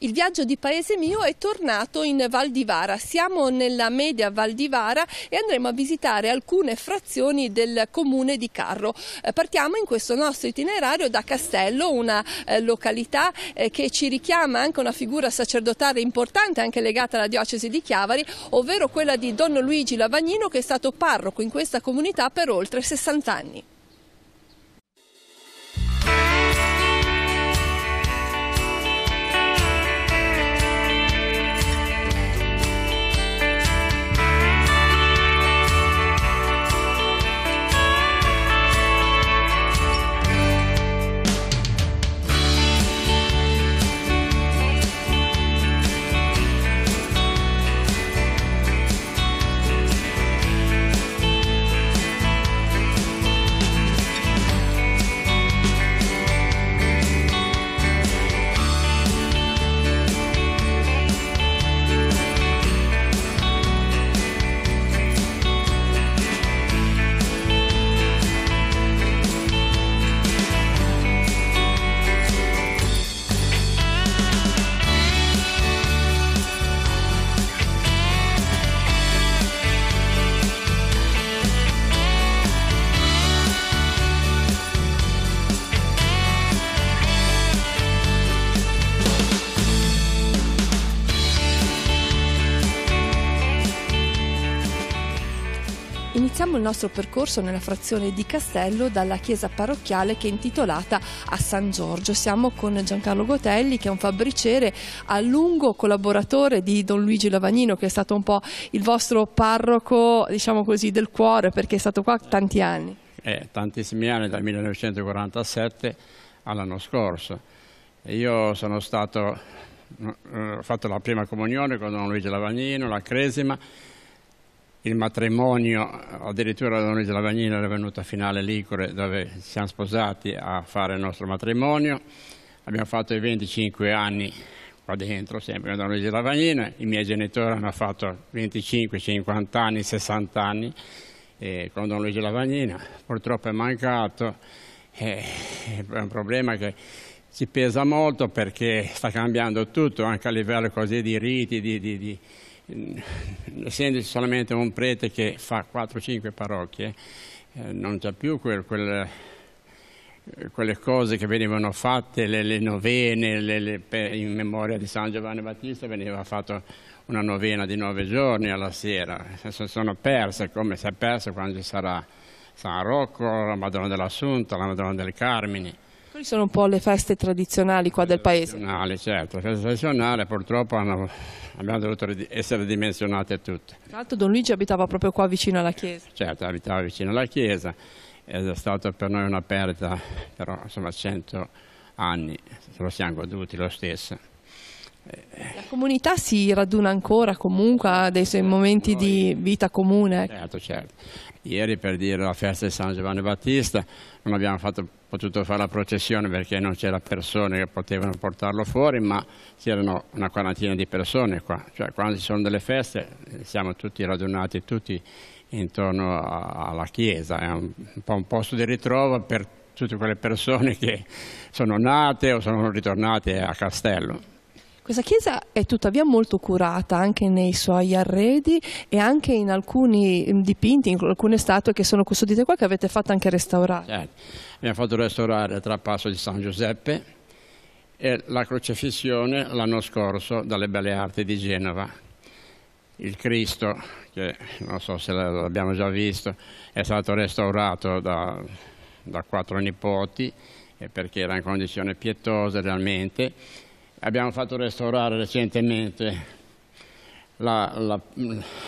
Il viaggio di Paese Mio è tornato in Val di Vara, siamo nella media Val di Vara e andremo a visitare alcune frazioni del comune di Carro. Eh, partiamo in questo nostro itinerario da Castello, una eh, località eh, che ci richiama anche una figura sacerdotale importante anche legata alla diocesi di Chiavari, ovvero quella di Don Luigi Lavagnino che è stato parroco in questa comunità per oltre 60 anni. nostro percorso nella frazione di Castello dalla chiesa parrocchiale che è intitolata a San Giorgio. Siamo con Giancarlo Gotelli che è un fabbriciere a lungo collaboratore di Don Luigi Lavagnino che è stato un po' il vostro parroco diciamo così del cuore perché è stato qua tanti anni. Eh, tantissimi anni dal 1947 all'anno scorso. Io sono stato, eh, ho fatto la prima comunione con Don Luigi Lavagnino, la cresima il matrimonio, addirittura da Luigi Lavagnina era venuta a Finale Licore dove siamo sposati a fare il nostro matrimonio. Abbiamo fatto i 25 anni qua dentro, sempre Don Luigi Lavagnina. I miei genitori hanno fatto 25, 50 anni, 60 anni eh, con Don Luigi Lavagnina. Purtroppo è mancato, eh, è un problema che ci pesa molto perché sta cambiando tutto, anche a livello così di riti, di, di, di essendo solamente un prete che fa 4-5 parrocchie, eh, non c'è più quel, quel, quelle cose che venivano fatte, le, le novene, le, le, in memoria di San Giovanni Battista veniva fatta una novena di nove giorni alla sera, sono perse come si è persa quando ci sarà San Rocco, la Madonna dell'Assunta, la Madonna del Carmine. Quali sono un po' le feste tradizionali qua del paese? Tradizionali, certo, feste tradizionali purtroppo hanno, abbiamo dovuto essere dimensionate tutte. Tra l'altro Don Luigi abitava proprio qua vicino alla chiesa. Certo, abitava vicino alla chiesa ed è stata per noi una perdita, però insomma 100 anni lo siamo goduti lo stesso. La comunità si raduna ancora comunque ha dei suoi momenti Noi, di vita comune. Ecco. Certo, certo. Ieri per dire la festa di San Giovanni Battista non abbiamo fatto potuto fare la processione perché non c'era persone che potevano portarlo fuori, ma c'erano una quarantina di persone qua. Cioè, quando ci sono delle feste siamo tutti radunati, tutti intorno alla chiesa, è un, po' un posto di ritrovo per tutte quelle persone che sono nate o sono ritornate a Castello. Questa chiesa è tuttavia molto curata anche nei suoi arredi e anche in alcuni mm, dipinti, in alcune statue che sono custodite qua che avete fatto anche restaurare. Certo. Abbiamo fatto restaurare il Trapasso di San Giuseppe e la crocefissione l'anno scorso dalle Belle Arti di Genova. Il Cristo, che non so se l'abbiamo già visto, è stato restaurato da, da quattro nipoti perché era in condizione pietosa realmente Abbiamo fatto restaurare recentemente la, la,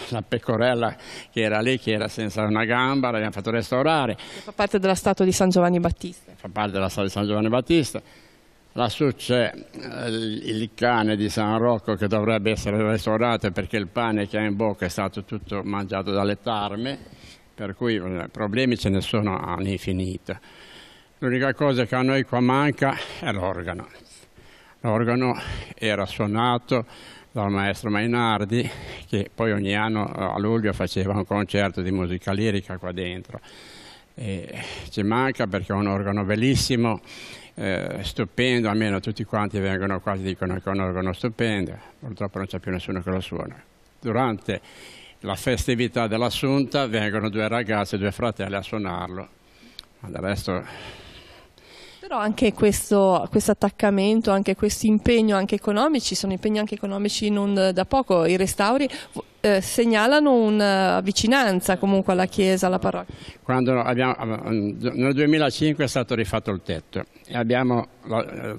la, pecorella che era lì, che era senza una gamba, l'abbiamo fatto restaurare. fa parte della statua di San Giovanni Battista. Fa parte della statua di San Giovanni Battista. Lassù c'è eh, il cane di San Rocco che dovrebbe essere restaurato perché il pane che ha in bocca è stato tutto mangiato dalle tarme, per cui eh, problemi ce ne sono all'infinito. L'unica cosa che a noi qua manca è l'organo. L'organo era suonato dal maestro Mainardi che poi ogni anno eh, a luglio faceva un concerto di musica lirica qua dentro. E ci manca perché è un organo bellissimo, eh, stupendo, almeno tutti quanti vengono qua e dicono che è un organo stupendo, purtroppo non c'è più nessuno che lo suona. Durante la festività dell'Assunta vengono due ragazzi e due fratelli a suonarlo, ma del resto però anche questo, attaccamento, anche questo impegno anche economici, sono impegni anche economici non da poco, i restauri eh, segnalano una eh, vicinanza comunque alla chiesa, alla parrocchia. Abbiamo, nel 2005 è stato rifatto il tetto e abbiamo, eh,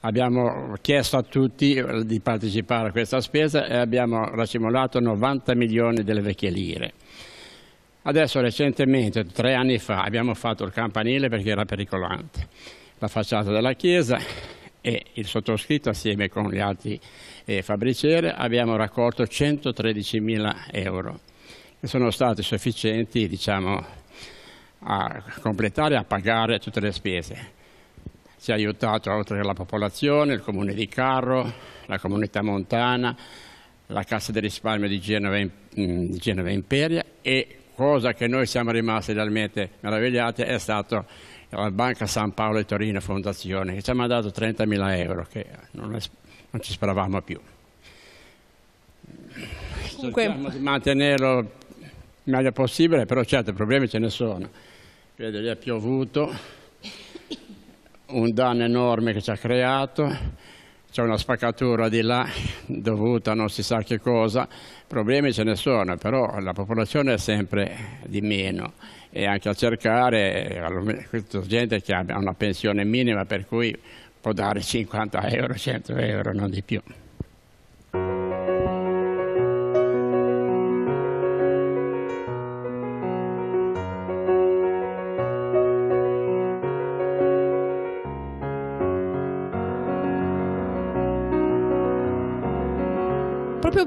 abbiamo, chiesto a tutti eh, di partecipare a questa spesa e abbiamo racimolato 90 milioni delle vecchie lire. Adesso recentemente, tre anni fa, abbiamo fatto il campanile perché era pericolante, la facciata della chiesa e il sottoscritto assieme con gli altri eh, fabbriciere abbiamo raccolto 113.000 euro che sono stati sufficienti diciamo, a completare e a pagare tutte le spese. Ci ha aiutato oltre che la popolazione, il comune di Carro, la comunità montana, la Cassa di risparmio di Genova, mm, di Genova Imperia e cosa che noi siamo rimasti realmente meravigliati è stata la Banca San Paolo di Torino Fondazione che ci ha mandato 30.000 euro che non, è, non, ci speravamo più. Comunque... Cerchiamo di mantenerlo il meglio possibile, però certo problemi ce ne sono. vedete è piovuto, un danno enorme che ci ha creato, c'è una spaccatura di là dovuta a non si sa che cosa, problemi ce ne sono, però la popolazione è sempre di meno e anche a cercare questa gente che ha una pensione minima per cui può dare 50 euro, 100 euro, non di più.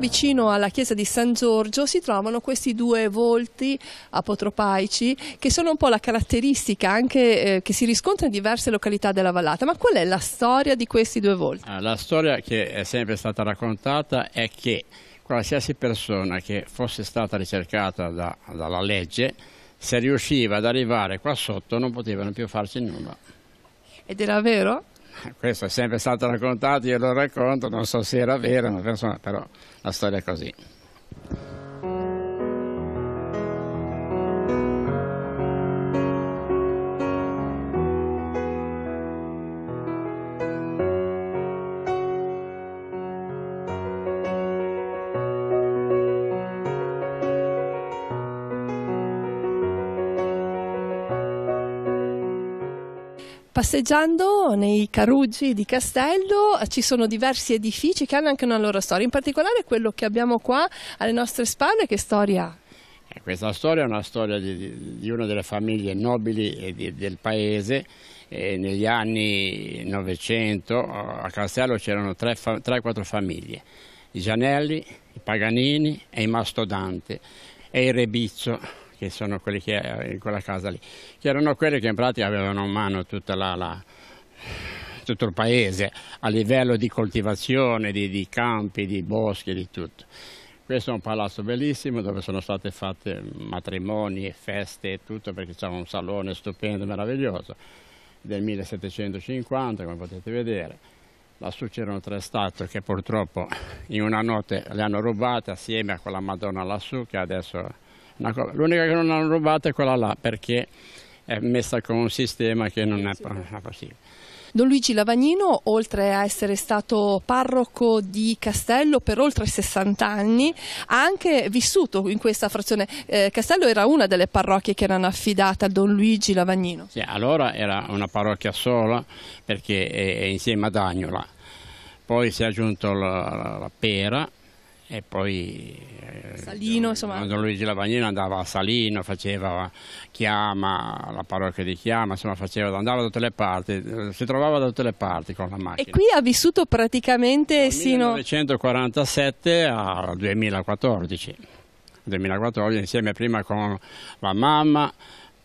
vicino alla chiesa di San Giorgio si trovano questi due volti apotropaici che sono un po' la caratteristica anche eh, che si riscontra in diverse località della vallata. Ma qual è la storia di questi due volti? Ah, la storia che è sempre stata raccontata è che qualsiasi persona che fosse stata ricercata da, dalla legge, se riusciva ad arrivare qua sotto non potevano più farci nulla. Ed era vero? questo è sempre stato raccontato, io lo racconto, non so se era vero, però la storia è così. Passeggiando nei Caruggi di Castello eh, ci sono diversi edifici che hanno anche una loro storia, in particolare quello che abbiamo qua alle nostre spalle, che storia ha? Eh, questa storia è una storia di, di una delle famiglie nobili di, del paese. E negli anni 900 eh, a Castello c'erano 3-4 famiglie, i Gianelli, i Paganini e i Mastodante e il Rebizzo che sono quelli che eh, in quella casa lì, che erano quelli che in pratica avevano in mano tutta la, la tutto il paese a livello di coltivazione, di, di, campi, di boschi, di tutto. Questo è un palazzo bellissimo dove sono state fatte matrimoni, feste e tutto perché c'è un salone stupendo, meraviglioso del 1750 come potete vedere. Lassù c'erano tre statue che purtroppo in una notte le hanno rubate assieme a quella Madonna lassù che adesso L'unica che non hanno rubato è quella là perché è messa con un sistema che non è possibile. Don Luigi Lavagnino, oltre a essere stato parroco di Castello per oltre 60 anni, ha anche vissuto in questa frazione. Eh, Castello era una delle parrocchie che erano affidate a Don Luigi Lavagnino. Sì, allora era una parrocchia sola perché è, insieme ad Agnola. Poi si è aggiunto la, la, la Pera e poi eh, Salino, eh, insomma. Don Luigi Lavagnino andava a Salino, faceva Chiama, la parrocchia di Chiama, insomma faceva, andava da tutte le parti, eh, si trovava da tutte le parti con la macchina. E qui ha vissuto praticamente Dal sino... 1947 al 2014, 2014 insieme prima con la mamma,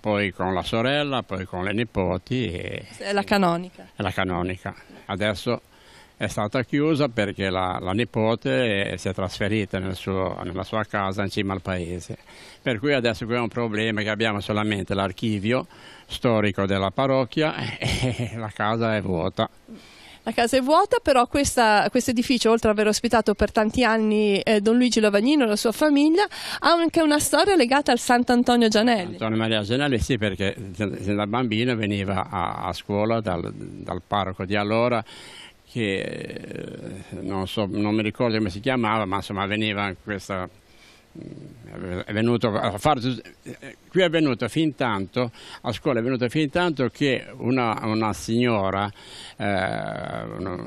poi con la sorella, poi con le nipoti. E... È la canonica. È la canonica. Adesso è stata chiusa perché la, la nipote si è trasferita nel suo, nella sua casa in cima al paese. Per cui adesso qui è un problema che abbiamo solamente l'archivio storico della parrocchia e la casa è vuota. La casa è vuota, però questo edificio, oltre ad aver ospitato per tanti anni eh, Don Luigi Lavagnino e la sua famiglia, ha anche una storia legata al Sant'Antonio Gianelli. Antonio Maria Gianelli, sì, perché da bambino veniva a, a scuola dal, dal parroco di allora che eh, non, so, non mi ricordo come si chiamava, ma insomma veniva questa mm, è venuto a far, eh, qui è venuto fin tanto, a scuola è venuto fin tanto che una, una signora, eh, una,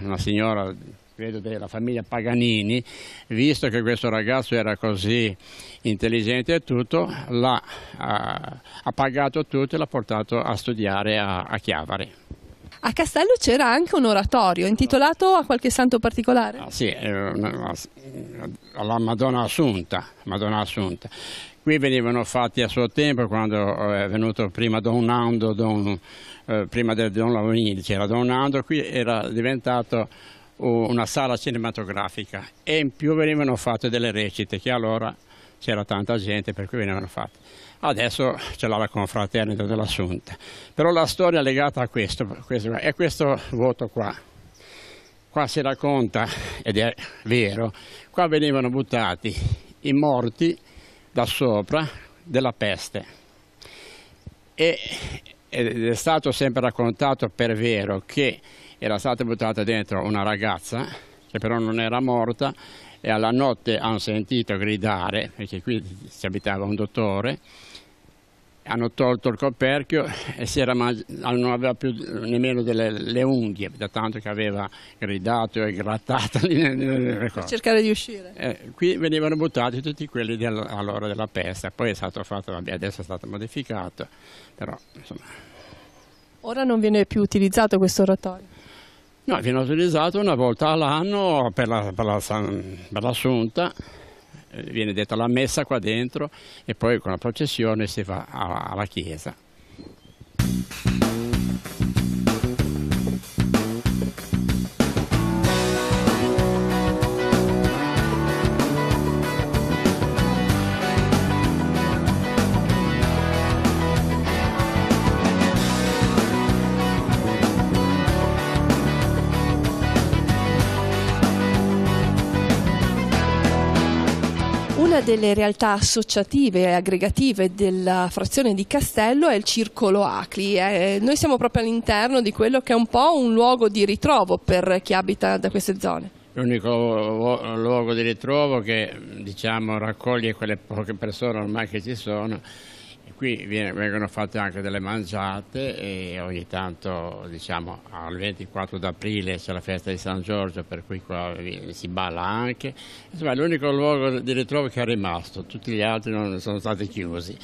una signora credo della famiglia Paganini, visto che questo ragazzo era così intelligente e tutto, l'ha, ha, ha pagato tutto e l'ha portato a studiare a, a Chiavari. A Castello c'era anche un oratorio intitolato a qualche santo particolare? Ah, sì, eh, alla Madonna Assunta, Madonna Assunta. Qui venivano fatti a suo tempo, quando eh, è venuto prima Don Nando, Don, eh, prima del Don Lavanini, c'era Don Nando, qui era diventato una sala cinematografica e in più venivano fatte delle recite che allora c'era tanta gente per cui venivano fatte adesso ce l'ha la confraternita dell'Assunta. Però la storia è legata a questo, questo è questo voto qua. Qua si racconta, ed è vero, qua venivano buttati i morti da sopra della peste. E, ed è stato sempre raccontato per vero che era stata buttata dentro una ragazza che però non era morta e alla notte hanno sentito gridare, perché qui si abitava un dottore, hanno tolto il coperchio e ah, non aveva più nemmeno delle unghie, da tanto che aveva gridato e grattato. Per cercare di uscire. Eh, qui venivano buttati tutti quelli del, allora della pesta, poi è stato fatto, vabbè, adesso è stato modificato, però insomma... Ora non viene più utilizzato questo oratorio? No, viene utilizzato una volta all'anno per, per, per l'assunta, eh, viene detta la messa qua dentro e poi con la processione si va alla chiesa. delle realtà associative e aggregative della frazione di Castello è il Circolo Acli. Eh, noi siamo proprio all'interno di quello che è un po' un luogo di ritrovo per chi abita da queste zone. L'unico luogo di ritrovo che diciamo, raccoglie quelle poche persone ormai che ci sono Qui viene, vengono fatte anche delle mangiate e ogni tanto, diciamo, al 24 d'aprile c'è la festa di San Giorgio, per cui qua si balla anche. Insomma, è l'unico luogo di ritrovo che è rimasto, tutti gli altri non sono stati chiusi.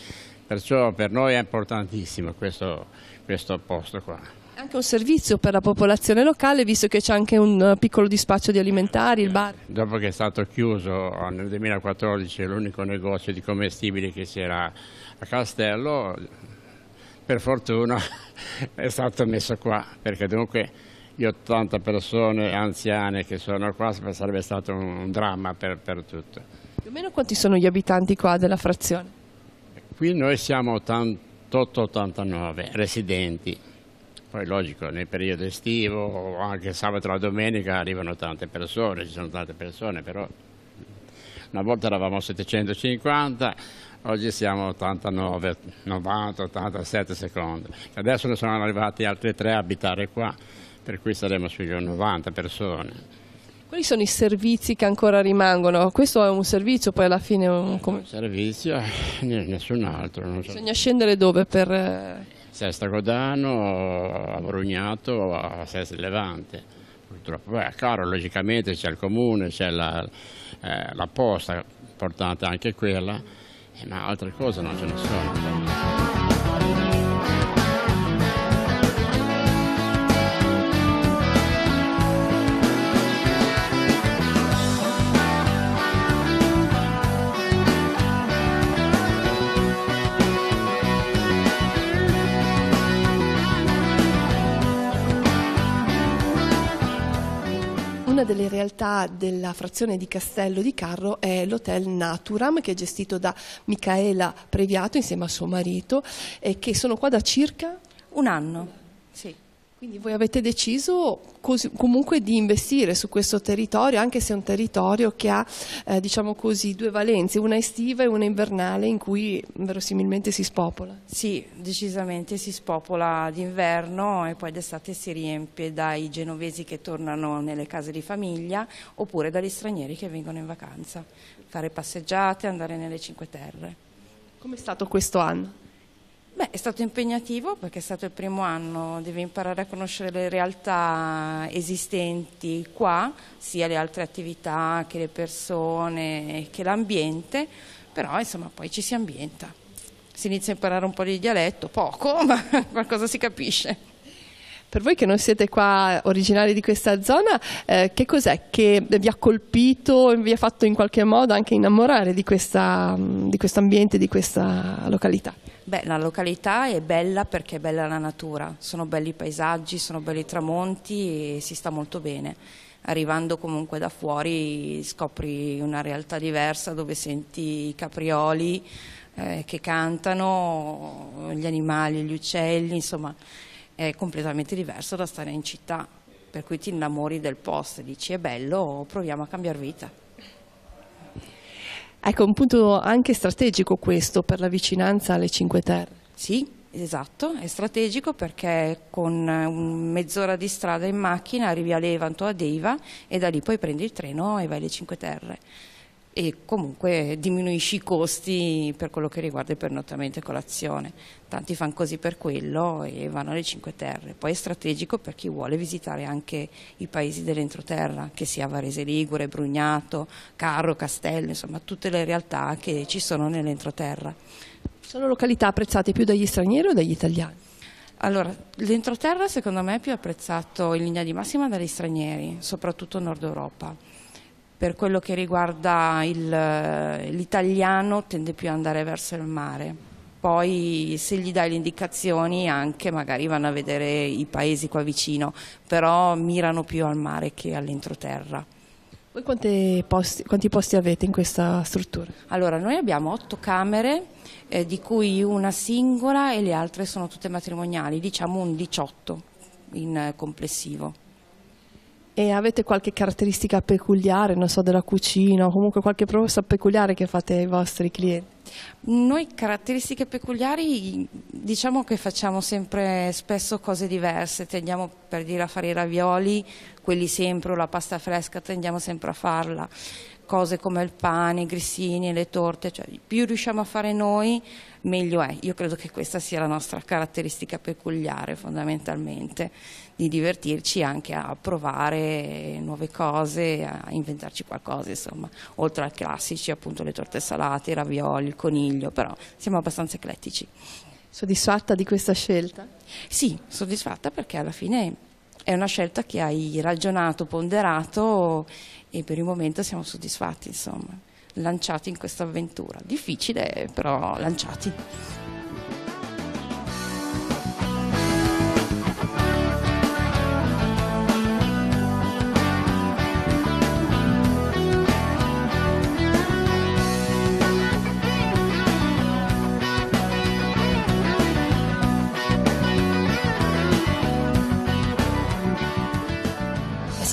Perciò per noi è importantissimo questo, questo posto qua anche un servizio per la popolazione locale visto che c'è anche un eh, piccolo dispaccio di alimentari, il bar. Dopo che è stato chiuso nel 2014 l'unico negozio di commestibili che si era a Castello, per fortuna è stato messo qua, perché dunque gli 80 persone anziane che sono qua sarebbe stato un, dramma per, per tutto. Più o meno quanti sono gli abitanti qua della frazione? Qui noi siamo 88-89 residenti, poi logico nel periodo estivo o anche sabato e la domenica arrivano tante persone, ci sono tante persone però una volta eravamo a 750, oggi siamo a 89, 90, 87 secondi. Adesso ne sono arrivati altri tre a abitare qua, per cui saremo sui 90 persone. Quali sono i servizi che ancora rimangono? Questo è un servizio, poi alla fine è un... un servizio, eh, nessun altro. Non So. Bisogna scendere dove per... Eh, Sesta Godano, a Brugnato, a Sesta Levante. Purtroppo è caro, logicamente c'è il comune, c'è la eh, la posta portata anche quella, ma altre cose non ce ne sono. Una delle realtà della frazione di Castello di Carro è l'hotel Naturam che è gestito da Micaela Previato insieme a suo marito e che sono qua da circa un anno. Sì. Quindi voi avete deciso così, comunque di investire su questo territorio, anche se è un territorio che ha eh, diciamo così, due valenze, una estiva e una invernale in cui verosimilmente si spopola. Sì, decisamente si spopola d'inverno e poi d'estate si riempie dai genovesi che tornano nelle case di famiglia oppure dagli stranieri che vengono in vacanza, fare passeggiate, andare nelle Cinque Terre. Com'è stato questo anno? Beh, è stato impegnativo perché è stato il primo anno, devi imparare a conoscere le realtà esistenti qua, sia le altre attività che le persone che l'ambiente, però insomma poi ci si ambienta. Si inizia a imparare un po' di dialetto, poco, ma qualcosa si capisce. Per voi che non siete qua originari di questa zona, eh, che cos'è che vi ha colpito, vi ha fatto in qualche modo anche innamorare di mm, questo ambiente, di questa località? Beh, la località è bella perché è bella la natura, sono belli i paesaggi, sono belli i tramonti e si sta molto bene. Arrivando comunque da fuori scopri una realtà diversa dove senti i caprioli eh, che cantano, gli animali, gli uccelli, insomma è completamente diverso da stare in città, per cui ti innamori del posto e dici è bello, proviamo a cambiare vita. Ecco, un punto anche strategico questo per la vicinanza alle Cinque Terre. Sì, esatto, è strategico perché con eh, mezz'ora di strada in macchina arrivi a Levanto, a Deiva e da lì poi prendi il treno e vai alle Cinque Terre e comunque diminuisci i costi per quello che riguarda il pernottamento e colazione. Tanti fanno così per quello e vanno alle Cinque Terre. Poi è strategico per chi vuole visitare anche i paesi dell'entroterra, che sia Varese Ligure, Brugnato, Carro, Castello, insomma tutte le realtà che ci sono nell'entroterra. Sono località apprezzate più dagli stranieri o dagli italiani? Allora, l'entroterra secondo me è più apprezzato in linea di massima dagli stranieri, soprattutto in Nord Europa per quello che riguarda l'italiano tende più ad andare verso il mare. Poi se gli dai le indicazioni anche magari vanno a vedere i paesi qua vicino, però mirano più al mare che all'entroterra. Voi quanti posti, quanti posti avete in questa struttura? Allora, noi abbiamo otto camere, eh, di cui una singola e le altre sono tutte matrimoniali, diciamo un 18 in eh, complessivo. E avete qualche caratteristica peculiare, non so, della cucina o comunque qualche proposta peculiare che fate ai vostri clienti? Noi caratteristiche peculiari diciamo che facciamo sempre spesso cose diverse, tendiamo per dire a fare i ravioli, quelli sempre o la pasta fresca tendiamo sempre a farla cose come il pane, i grissini, le torte, cioè più riusciamo a fare noi meglio è. Io credo che questa sia la nostra caratteristica peculiare fondamentalmente, di divertirci anche a provare nuove cose, a inventarci qualcosa, insomma, oltre al classici appunto le torte salate, i ravioli, il coniglio, però siamo abbastanza eclettici. Soddisfatta di questa scelta? Sì, soddisfatta perché alla fine è una scelta che hai ragionato, ponderato e per il momento siamo soddisfatti, insomma, lanciati in questa avventura. Difficile, però lanciati.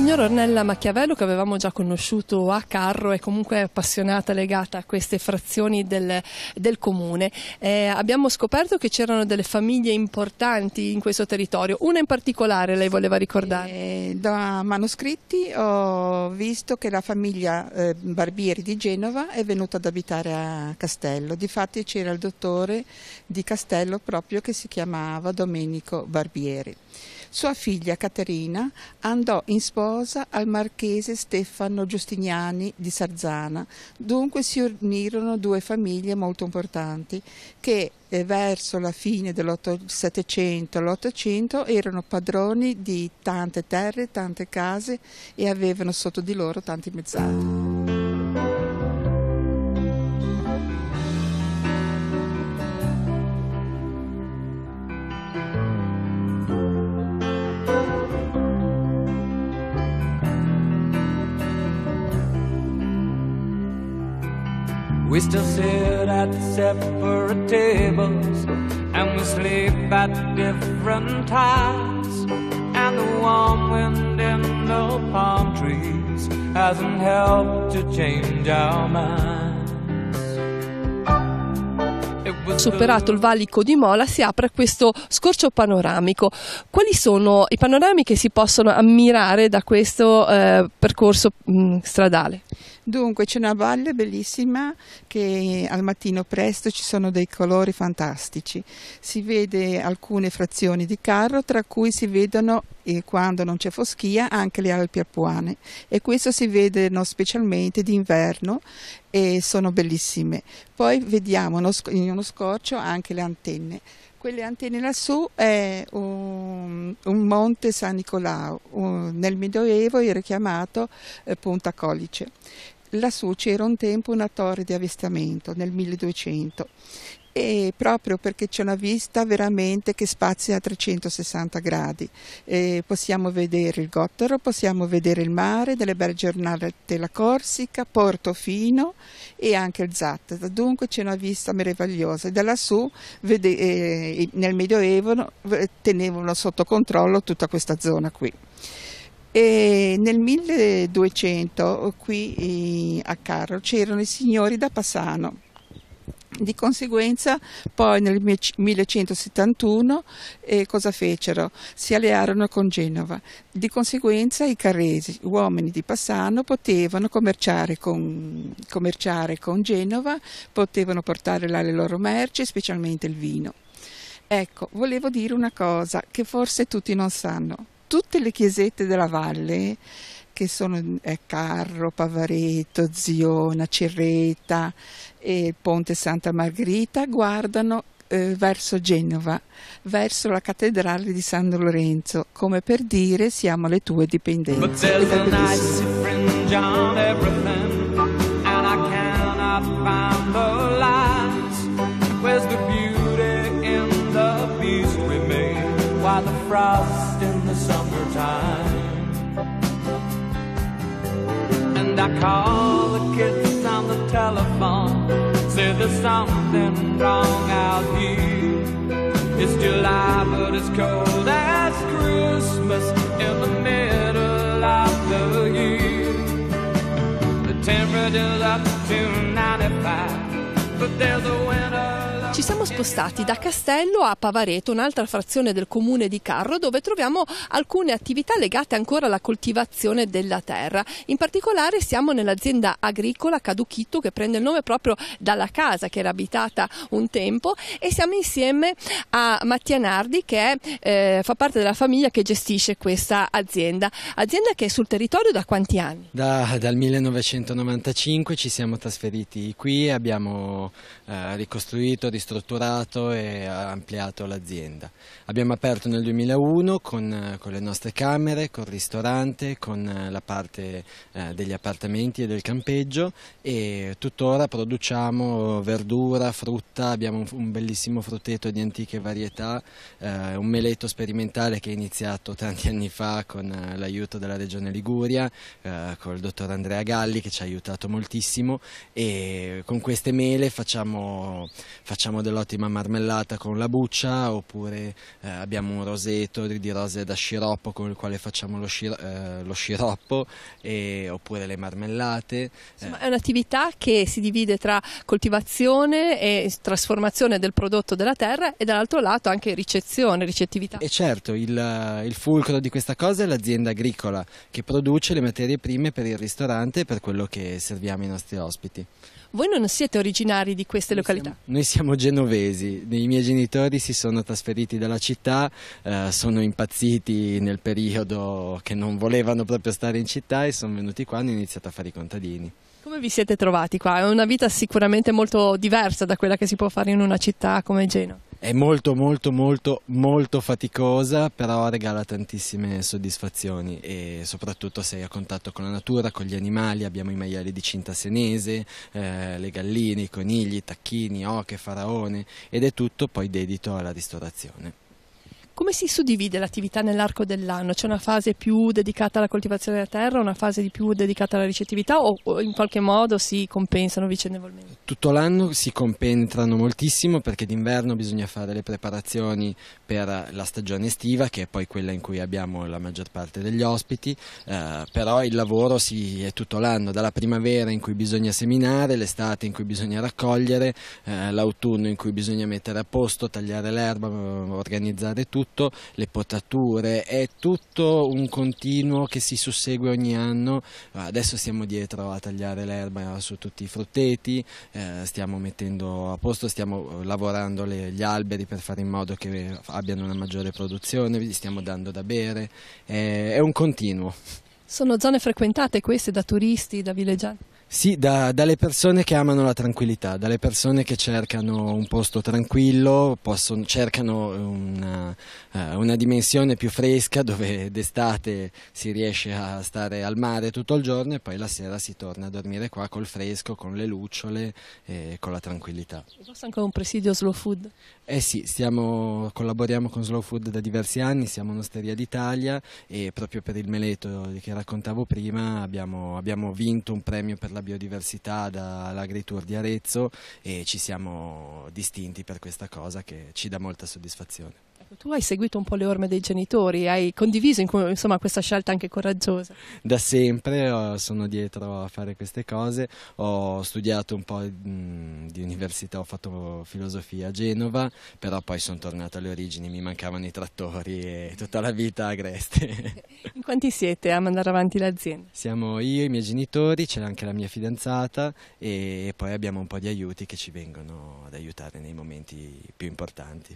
signora Ornella Machiavello che avevamo già conosciuto a Carro è comunque appassionata legata a queste frazioni del, del comune. Eh, abbiamo scoperto che c'erano delle famiglie importanti in questo territorio, una in particolare lei voleva ricordare. Eh, da manoscritti ho visto che la famiglia eh, Barbieri di Genova è venuta ad abitare a Castello, difatti c'era il dottore di Castello proprio che si chiamava Domenico Barbieri. Sua figlia Caterina andò in sposa al marchese Stefano Giustiniani di Sarzana, dunque si unirono due famiglie molto importanti che eh, verso la fine dell'800 Settecento erano padroni di tante terre, tante case e avevano sotto di loro tanti mezzadri. We still sit at separate tables and we sleep at different times. And the warm wind in the palm trees hasn't helped to change our minds. Superato il valico di Mola si apre questo scorcio panoramico. Quali sono i panorami che si possono ammirare da questo eh, percorso mh, mm, stradale? Dunque c'è una valle bellissima che al mattino presto ci sono dei colori fantastici, si vede alcune frazioni di carro tra cui si vedono eh, quando non c'è foschia anche le Alpi Apuane e questo si vedono specialmente d'inverno e sono bellissime. Poi vediamo in uno scorcio anche le antenne. Quelle antenne lassù è un, un monte San Nicolao, un, nel Medioevo era chiamato eh, Punta Colice lassù c'era un tempo una torre di avvistamento nel 1200 e proprio perché c'è una vista veramente che spazia a 360 gradi. E possiamo vedere il Gottero, possiamo vedere il mare, delle belle giornate della Corsica, Portofino e anche il Zattata. Dunque c'è una vista meravigliosa e da lassù vede, eh, nel Medioevo tenevano sotto controllo tutta questa zona qui. E nel 1200 qui eh, a Carro c'erano i signori da Passano. Di conseguenza poi nel 1171 eh, cosa fecero? Si allearono con Genova. Di conseguenza i carresi, uomini di Passano, potevano commerciare con, commerciare con Genova, potevano portare là le loro merci, specialmente il vino. Ecco, volevo dire una cosa che forse tutti non sanno tutte le chiesette della valle che sono eh, Carro, Pavareto, Ziona, Cerreta e il Ponte Santa Margherita guardano eh, verso Genova, verso la cattedrale di San Lorenzo, come per dire siamo le tue dipendenze. Where's the beauty in the peace we made? Why the frost? time. And I call the kids on the telephone, say there's something wrong out here. It's July, but it's cold. siamo spostati da Castello a Pavareto, un'altra frazione del comune di Carro, dove troviamo alcune attività legate ancora alla coltivazione della terra. In particolare siamo nell'azienda agricola Caduchito, che prende il nome proprio dalla casa che era abitata un tempo, e siamo insieme a Mattia Nardi, che eh, fa parte della famiglia che gestisce questa azienda. Azienda che è sul territorio da quanti anni? Da, dal 1995 ci siamo trasferiti qui, abbiamo eh, ricostruito, distrutto strutturato e ha ampliato l'azienda. Abbiamo aperto nel 2001 con, con, le nostre camere, col ristorante, con eh, la parte eh, degli appartamenti e del campeggio e tuttora produciamo verdura, frutta, abbiamo un, un bellissimo frutteto di antiche varietà, eh, un meletto sperimentale che è iniziato tanti anni fa con eh, l'aiuto della Regione Liguria, eh, col dottor Andrea Galli che ci ha aiutato moltissimo e con queste mele facciamo, facciamo facciamo dell'ottima marmellata con la buccia oppure eh, abbiamo un roseto di rose da sciroppo con il quale facciamo lo, sciro eh, lo sciroppo e, oppure le marmellate. Eh. Insomma, è un'attività che si divide tra coltivazione e trasformazione del prodotto della terra e dall'altro lato anche ricezione, ricettività. E certo, il, il fulcro di questa cosa è l'azienda agricola che produce le materie prime per il ristorante e per quello che serviamo i nostri ospiti. Voi non siete originari di queste noi località? Siamo, noi siamo genovesi, i miei genitori si sono trasferiti dalla città, eh, sono impazziti nel periodo che non volevano proprio stare in città e sono venuti qua e hanno iniziato a fare i contadini. Come vi siete trovati qua? È una vita sicuramente molto diversa da quella che si può fare in una città come Genova. È molto molto molto molto faticosa, però regala tantissime soddisfazioni e soprattutto sei a contatto con la natura, con gli animali, abbiamo i maiali di cinta senese, eh, le galline, i conigli, i tacchini, oche, faraone ed è tutto poi dedito alla ristorazione. Come si suddivide l'attività nell'arco dell'anno? C'è una fase più dedicata alla coltivazione della terra, una fase più dedicata alla ricettività o, in qualche modo si compensano vicendevolmente? Tutto l'anno si compentrano moltissimo perché d'inverno bisogna fare le preparazioni per la stagione estiva che è poi quella in cui abbiamo la maggior parte degli ospiti, eh, però il lavoro si, è tutto l'anno, dalla primavera in cui bisogna seminare, l'estate in cui bisogna raccogliere, eh, l'autunno in cui bisogna mettere a posto, tagliare l'erba, organizzare tutto soprattutto le potature, è tutto un continuo che si sussegue ogni anno, ah, adesso stiamo dietro a tagliare l'erba su tutti i frutteti, eh, stiamo mettendo a posto, stiamo eh, lavorando le, gli alberi per fare in modo che abbiano una maggiore produzione, gli stiamo dando da bere, eh, è un continuo. Sono zone frequentate queste da turisti, da villeggianti? Sì, da, dalle persone che amano la tranquillità, dalle persone che cercano un posto tranquillo, possono, cercano una, eh, una, dimensione più fresca dove d'estate si riesce a stare al mare tutto il giorno e poi la sera si torna a dormire qua col fresco, con le lucciole e con la tranquillità. Forse anche un presidio slow food? Eh sì, stiamo, collaboriamo con Slow Food da diversi anni, siamo un'osteria d'Italia e proprio per il meleto che raccontavo prima abbiamo, abbiamo vinto un premio per la la biodiversità dall'Agritur di Arezzo e ci siamo distinti per questa cosa che ci dà molta soddisfazione. Tu hai seguito un po' le orme dei genitori, hai condiviso insomma, questa scelta anche coraggiosa. Da sempre eh, sono dietro a fare queste cose, ho studiato un po' mhmm, di università, ho fatto filosofia a Genova, però poi sono tornato alle origini, mi mancavano i trattori e tutta la vita a Greste. In quanti siete a mandare avanti l'azienda? Siamo io, i miei genitori, c'è anche la mia fidanzata e poi abbiamo un po' di aiuti che ci vengono ad aiutare nei momenti più importanti.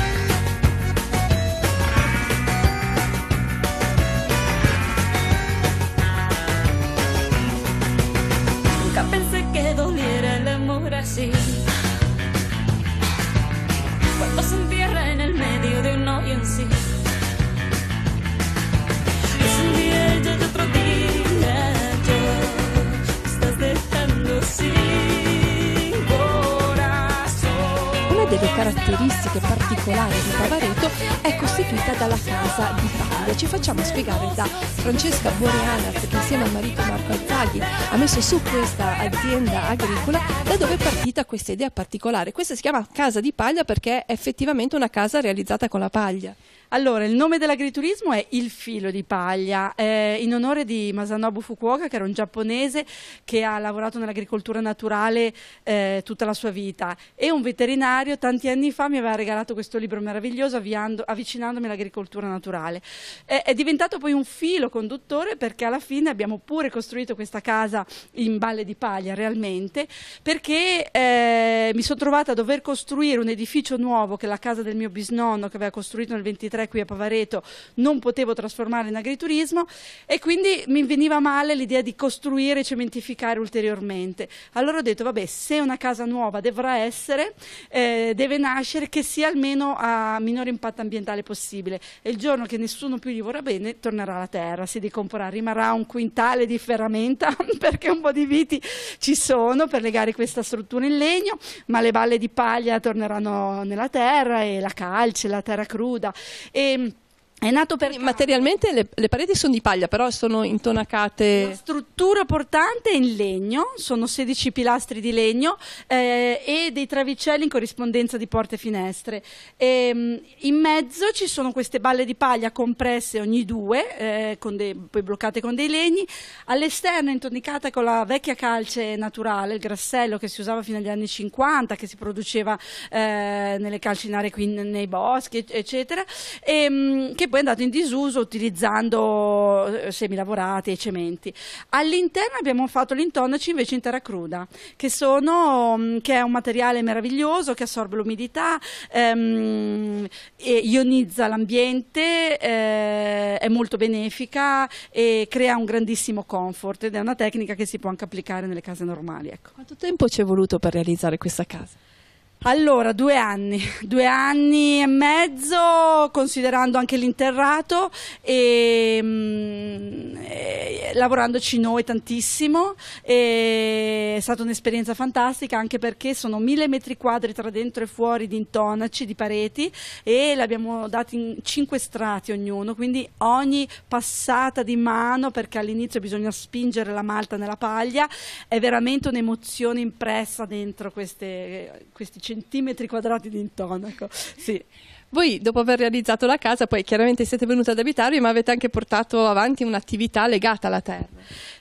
caratteristiche particolari di Pavareto è costituita dalla Casa di Paglia. Ci facciamo spiegare da Francesca Boreanaz che insieme al marito Marco Alzaghi ha messo su questa azienda agricola da dove è partita questa idea particolare. Questa si chiama Casa di Paglia perché è effettivamente una casa realizzata con la paglia. Allora, il nome dell'agriturismo è Il filo di paglia, eh, in onore di Masanobu Fukuoka, che era un giapponese che ha lavorato nell'agricoltura naturale eh, tutta la sua vita. E un veterinario tanti anni fa mi aveva regalato questo libro meraviglioso avviando, avvicinandomi all'agricoltura naturale. Eh, è diventato poi un filo conduttore perché alla fine abbiamo pure costruito questa casa in balle di paglia realmente, perché eh, mi sono trovata a dover costruire un edificio nuovo che è la casa del mio bisnonno che aveva costruito nel 23 3 qui a Pavareto non potevo trasformare in agriturismo e quindi mi veniva male l'idea di costruire e cementificare ulteriormente. Allora ho detto, vabbè, se una casa nuova dovrà essere, eh, deve nascere che sia almeno a minore impatto ambientale possibile e il giorno che nessuno più gli vorrà bene tornerà alla terra, si decomporrà, rimarrà un quintale di ferramenta perché un po' di viti ci sono per legare questa struttura in legno, ma le balle di paglia torneranno nella terra e la calce, la terra cruda Eh, È nato per Quindi, materialmente le, le, pareti sono di paglia, però sono intonacate. La struttura portante è in legno, sono 16 pilastri di legno eh, e dei travicelli in corrispondenza di porte e finestre. E, ehm, in mezzo ci sono queste balle di paglia compresse ogni due, eh, con dei, poi bloccate con dei legni. All'esterno è intonicata con la vecchia calce naturale, il grassello che si usava fino agli anni 50, che si produceva eh, nelle calcinare qui nei boschi, eccetera. E, ehm, che poi è andato in disuso utilizzando eh, semilavorati e cementi. All'interno abbiamo fatto l'intonaci invece in terra cruda, che, sono, mm, che è un materiale meraviglioso che assorbe l'umidità, ehm, ionizza l'ambiente, eh, è molto benefica e crea un grandissimo comfort ed è una tecnica che si può anche applicare nelle case normali. Ecco. Quanto tempo ci è voluto per realizzare questa casa? Allora, due anni, due anni e mezzo, considerando anche l'interrato, e, mm, e, lavorandoci noi tantissimo. E, è stata un'esperienza fantastica anche perché sono mille metri quadri tra dentro e fuori di intonaci, di pareti, e l'abbiamo dati in cinque strati ognuno, quindi ogni passata di mano, perché all'inizio bisogna spingere la malta nella paglia, è veramente un'emozione impressa dentro queste, questi cinque centimetri quadrati di intonaco. Sì. Voi dopo aver realizzato la casa poi chiaramente siete venuti ad abitarvi ma avete anche portato avanti un'attività legata alla terra.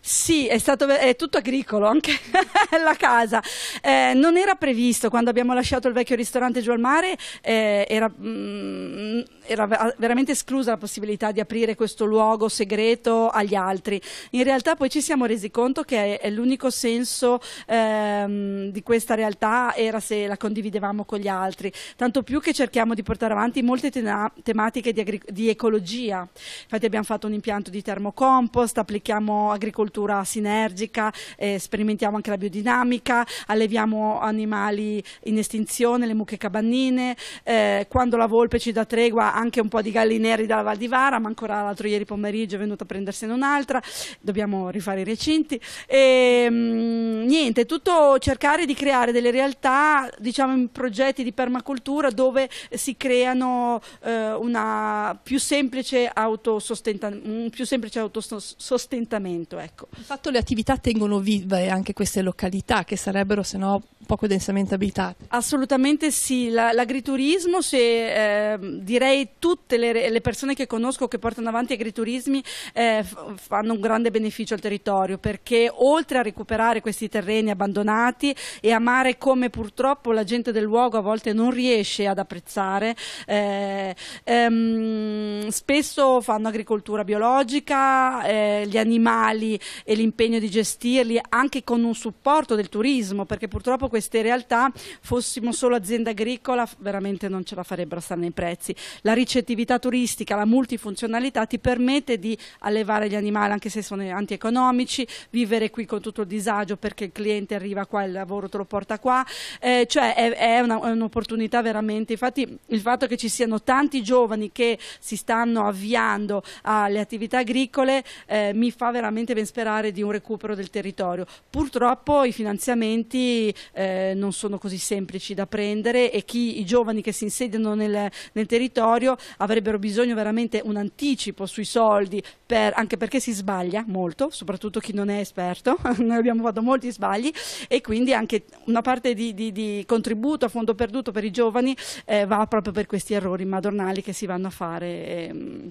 Sì, è, stato, è tutto agricolo anche la casa. Eh, non era previsto quando abbiamo lasciato il vecchio ristorante giù al mare, eh, era, mh, mm, era veramente esclusa la possibilità di aprire questo luogo segreto agli altri. In realtà poi ci siamo resi conto che è, l'unico senso ehm, di questa realtà era se la condividevamo con gli altri, tanto più che cerchiamo di portare avanti avanti molte tena- tematiche di, di, ecologia. Infatti abbiamo fatto un impianto di termocompost, applichiamo agricoltura sinergica, eh, sperimentiamo anche la biodinamica, alleviamo animali in estinzione, le mucche cabannine, eh, quando la volpe ci dà tregua anche un po' di galli neri dalla Val di Vara, ma ancora l'altro ieri pomeriggio è venuta a prendersene un'altra, dobbiamo rifare i recinti. E, ehm, mh, niente, tutto cercare di creare delle realtà, diciamo, in progetti di permacultura dove si crea creano eh, più semplice un più semplice autosostentamento. Ecco. Infatti le attività tengono vive anche queste località che sarebbero se no poco densamente abitate. Assolutamente sì, l'agriturismo, se eh, direi tutte le, le, persone che conosco che portano avanti agriturismi eh, fanno un grande beneficio al territorio perché oltre a recuperare questi terreni abbandonati e amare come purtroppo la gente del luogo a volte non riesce ad apprezzare, eh, ehm, spesso fanno agricoltura biologica, eh, gli animali e l'impegno di gestirli anche con un supporto del turismo, perché purtroppo queste realtà fossimo solo azienda agricola veramente non ce la farebbero stare nei prezzi. La ricettività turistica, la multifunzionalità ti permette di allevare gli animali anche se sono antieconomici, vivere qui con tutto il disagio perché il cliente arriva qua e il lavoro te lo porta qua, eh, cioè è, è un'opportunità veramente, infatti il fatto che che ci siano tanti giovani che si stanno avviando alle attività agricole eh, mi fa veramente ben sperare di un recupero del territorio. Purtroppo i finanziamenti eh, non sono così semplici da prendere e chi, i giovani che si insediano nel, nel territorio avrebbero bisogno veramente un anticipo sui soldi per, anche perché si sbaglia molto, soprattutto chi non è esperto, noi abbiamo fatto molti sbagli e quindi anche una parte di, di, di contributo a fondo perduto per i giovani eh, va proprio per questi errori madornali che si vanno a fare. Ehm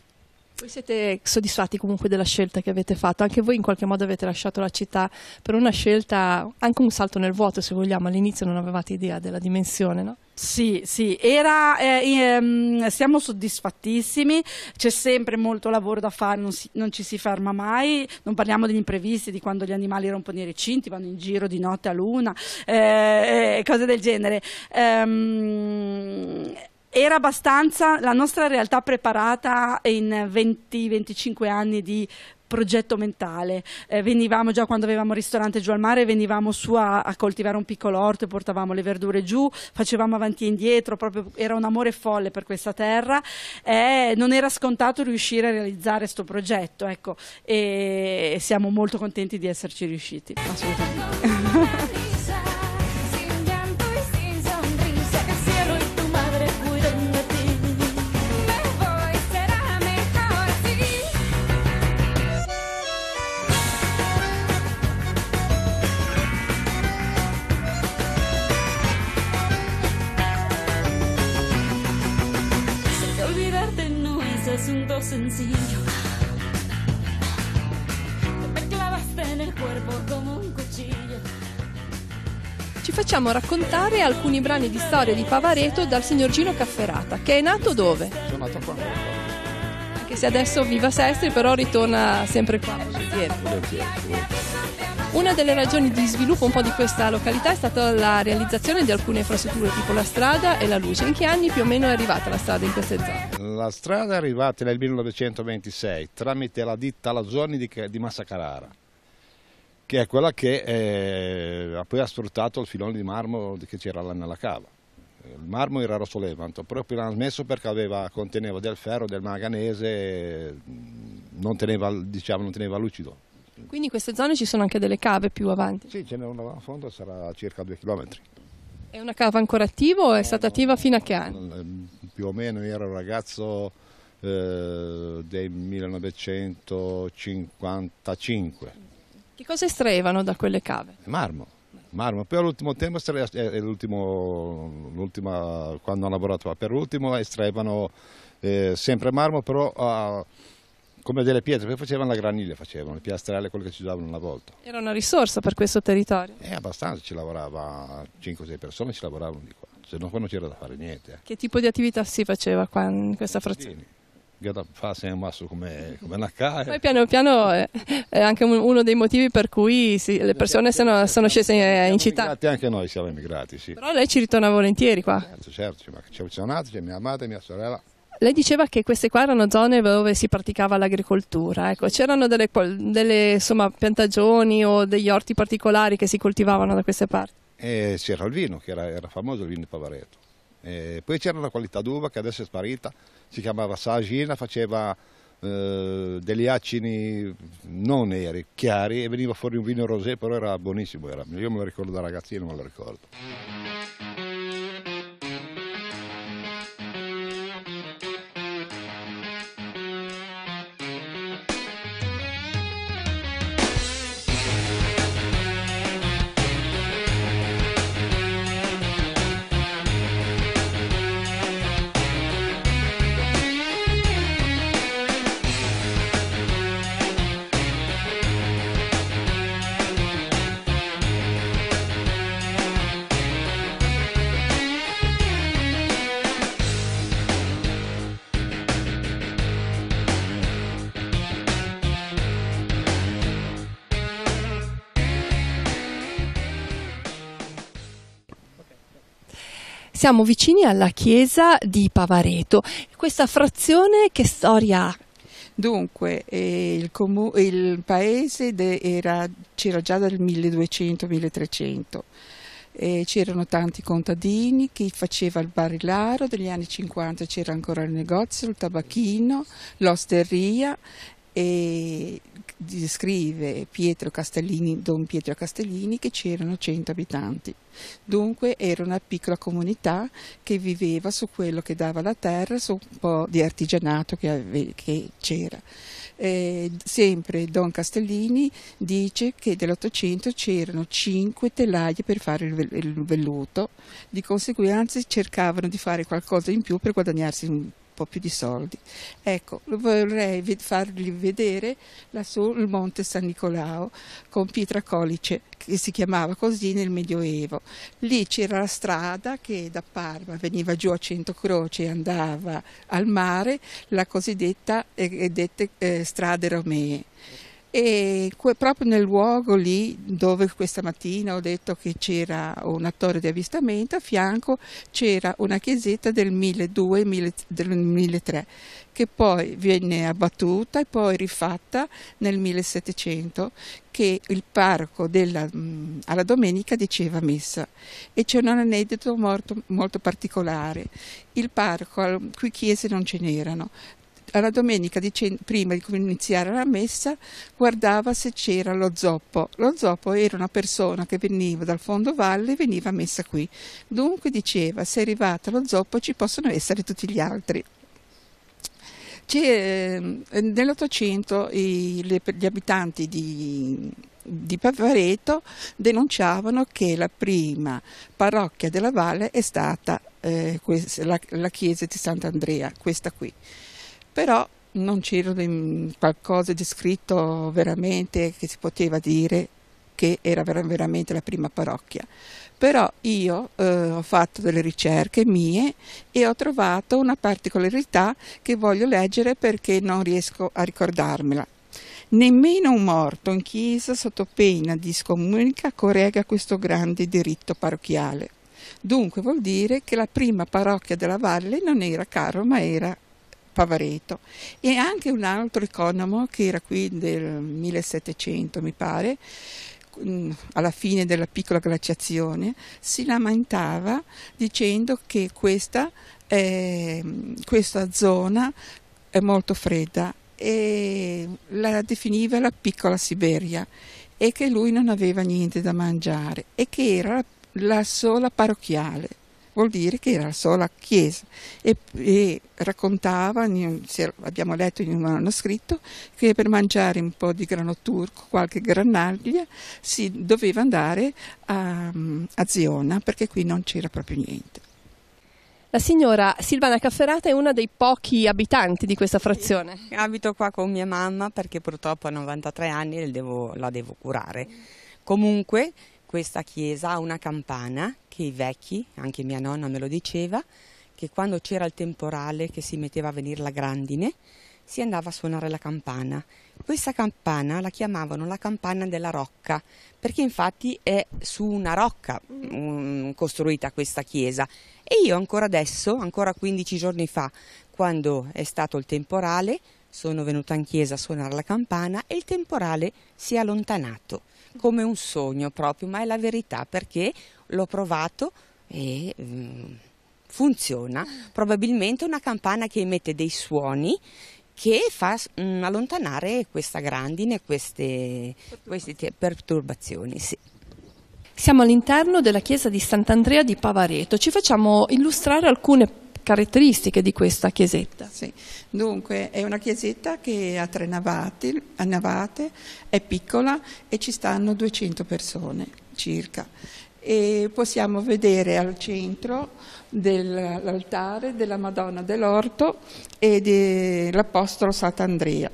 voi siete soddisfatti comunque della scelta che avete fatto, anche voi in qualche modo avete lasciato la città per una scelta, anche un salto nel vuoto se vogliamo, all'inizio non avevate idea della dimensione, no? Sì, sì, era, eh, ehm, siamo soddisfattissimi, c'è sempre molto lavoro da fare, non, si, non, ci si ferma mai, non parliamo degli imprevisti, di quando gli animali rompono i recinti, vanno in giro di notte a luna, eh, eh cose del genere. Um, era abbastanza la nostra realtà preparata in 20-25 anni di progetto mentale. Eh, venivamo già quando avevamo ristorante giù al mare, venivamo su a, a, coltivare un piccolo orto e portavamo le verdure giù, facevamo avanti e indietro, proprio, era un amore folle per questa terra. Eh, non era scontato riuscire a realizzare questo progetto, ecco, e siamo molto contenti di esserci riusciti, assolutamente. ausencillo. Te clavaste en cuerpo como un cuchillo ci facciamo raccontare alcuni brani di storia di Pavareto dal signor Gino Cafferata, che è nato dove? Sono nato qua. Anche se adesso viva Sestri, però ritorna sempre qua. Volentieri. Volentieri. Una delle ragioni di sviluppo un po' di questa località è stata la realizzazione di alcune infrastrutture tipo la strada e la luce. In che anni più o meno è arrivata la strada in queste zone? La strada è arrivata nel 1926 tramite la ditta Lazzoni di, di Massa Carrara che è quella che eh, poi ha sfruttato il filone di marmo che c'era là nella cava. Il marmo era rosso levanto, proprio l'hanno smesso perché aveva, conteneva del ferro, del manganese, mm, non teneva, diciamo, non teneva lucido. Quindi in queste zone ci sono anche delle cave più avanti? Sì, ce n'è una a fondo, sarà a circa due chilometri. È una cava ancora attiva o è no, stata no, attiva fino a che anno? Eh, più o meno ero un ragazzo eh, del 1955. Che cosa estraevano da quelle cave? Marmo, marmo. Poi all'ultimo tempo, eh, eh, l'ultima, quando hanno lavorato per l'ultimo, estraevano eh, sempre marmo, però... Eh, come delle pietre, poi facevano la graniglia, facevano le piastrelle, quelle che ci davano una volta. Era una risorsa per questo territorio? Eh, abbastanza, ci lavorava 5-6 persone, ci lavoravano di qua, se no qua non c'era da fare niente. Eh. Che tipo di attività si faceva qua in questa frazione? Fa si è ammasso come, come una casa. Eh. Poi piano piano è, è anche uno dei motivi per cui si, le persone sono, sono scese eh, in, in città. Anche noi siamo emigrati, sì. Però lei ci ritorna volentieri qua. Certo, certo, ci ho abbandonato, c'è mia madre e mia sorella. Lei diceva che queste qua erano zone dove si praticava l'agricoltura, ecco. c'erano delle, delle insomma, piantagioni o degli orti particolari che si coltivavano da queste parti? Eh, c'era il vino, che era, era, famoso il vino di Pavaretto. Eh, poi c'era una qualità d'uva che adesso è sparita, si chiamava Sagina, faceva eh, degli acini non neri, chiari e veniva fuori un vino rosé, però era buonissimo, era. io me lo ricordo da ragazzino, me lo ricordo. Siamo vicini alla chiesa di Pavareto. Questa frazione che storia ha? Dunque, eh, il, il, paese c'era già dal 1200-1300. Eh, c'erano tanti contadini, chi faceva il barilaro, degli anni 50 c'era ancora il negozio, il tabacchino, l'osteria e scrive Pietro Castellini, Don Pietro Castellini, che c'erano 100 abitanti. Dunque era una piccola comunità che viveva su quello che dava la terra, su un po' di artigianato che, c'era. Eh, sempre Don Castellini dice che dell'Ottocento c'erano 5 telaie per fare il velluto, di conseguenza cercavano di fare qualcosa in più per guadagnarsi un po' più di soldi. Ecco, vorrei farvi vedere lassù il Monte San Nicolao con Pietra Colice, che si chiamava così nel Medioevo. Lì c'era la strada che da Parma veniva giù a Cento Croce e andava al mare, la cosiddetta eh, eh dette, eh, strade romee e proprio nel luogo lì dove questa mattina ho detto che c'era una torre di avvistamento, a fianco c'era una chiesetta del 1200 del 1003 che poi venne abbattuta e poi rifatta nel 1700 che il parco della, mm, alla domenica diceva messa e c'è un aneddoto molto, molto particolare il parco qui chiese non ce n'erano alla domenica prima di iniziare la messa guardava se c'era lo zoppo. Lo zoppo era una persona che veniva dal fondo valle e veniva messa qui. Dunque diceva se è arrivato lo zoppo ci possono essere tutti gli altri. Ehm, nell'Ottocento gli abitanti di, di Pavareto denunciavano che la prima parrocchia della valle è stata eh, questa, la, la chiesa di Sant'Andrea, questa qui però non c'era qualcosa di scritto veramente che si poteva dire che era veramente la prima parrocchia. Però io eh, ho fatto delle ricerche mie e ho trovato una particolarità che voglio leggere perché non riesco a ricordarmela. Nemmeno un morto in chiesa sotto pena di scomunica correga questo grande diritto parrocchiale. Dunque vuol dire che la prima parrocchia della valle non era Caro ma era Pavareto e anche un altro economo che era qui del 1700 mi pare mm, alla fine della piccola glaciazione si lamentava dicendo che questa, è, eh, questa zona è molto fredda e la definiva la piccola Siberia e che lui non aveva niente da mangiare e che era la sola parrocchiale vuol dire che era la sola chiesa e, e raccontava, in, abbiamo letto in un manoscritto, che per mangiare un po' di grano turco, qualche granaglia, si doveva andare a, a Ziona perché qui non c'era proprio niente. La signora Silvana Cafferata è una dei pochi abitanti di questa frazione. abito qua con mia mamma perché purtroppo ha 93 anni e la devo curare. Comunque questa chiesa ha una campana che i vecchi, anche mia nonna me lo diceva, che quando c'era il temporale che si metteva a venire la grandine, si andava a suonare la campana. Questa campana la chiamavano la campana della rocca, perché infatti è su una rocca um, costruita questa chiesa. E io ancora adesso, ancora 15 giorni fa, quando è stato il temporale, sono venuta in chiesa a suonare la campana e il temporale si è allontanato come un sogno proprio, ma è la verità perché l'ho provato e mm, funziona. Probabilmente una campana che emette dei suoni che fa mm, allontanare questa grandine, queste, queste perturbazioni. Sì. Siamo all'interno della chiesa di Sant'Andrea di Pavareto, ci facciamo illustrare alcune caratteristiche di questa chiesetta. Sì. Dunque è una chiesetta che ha tre navate, navate, è piccola e ci stanno 200 persone circa. E possiamo vedere al centro dell'altare della Madonna dell'Orto e dell'Apostolo Sant'Andrea.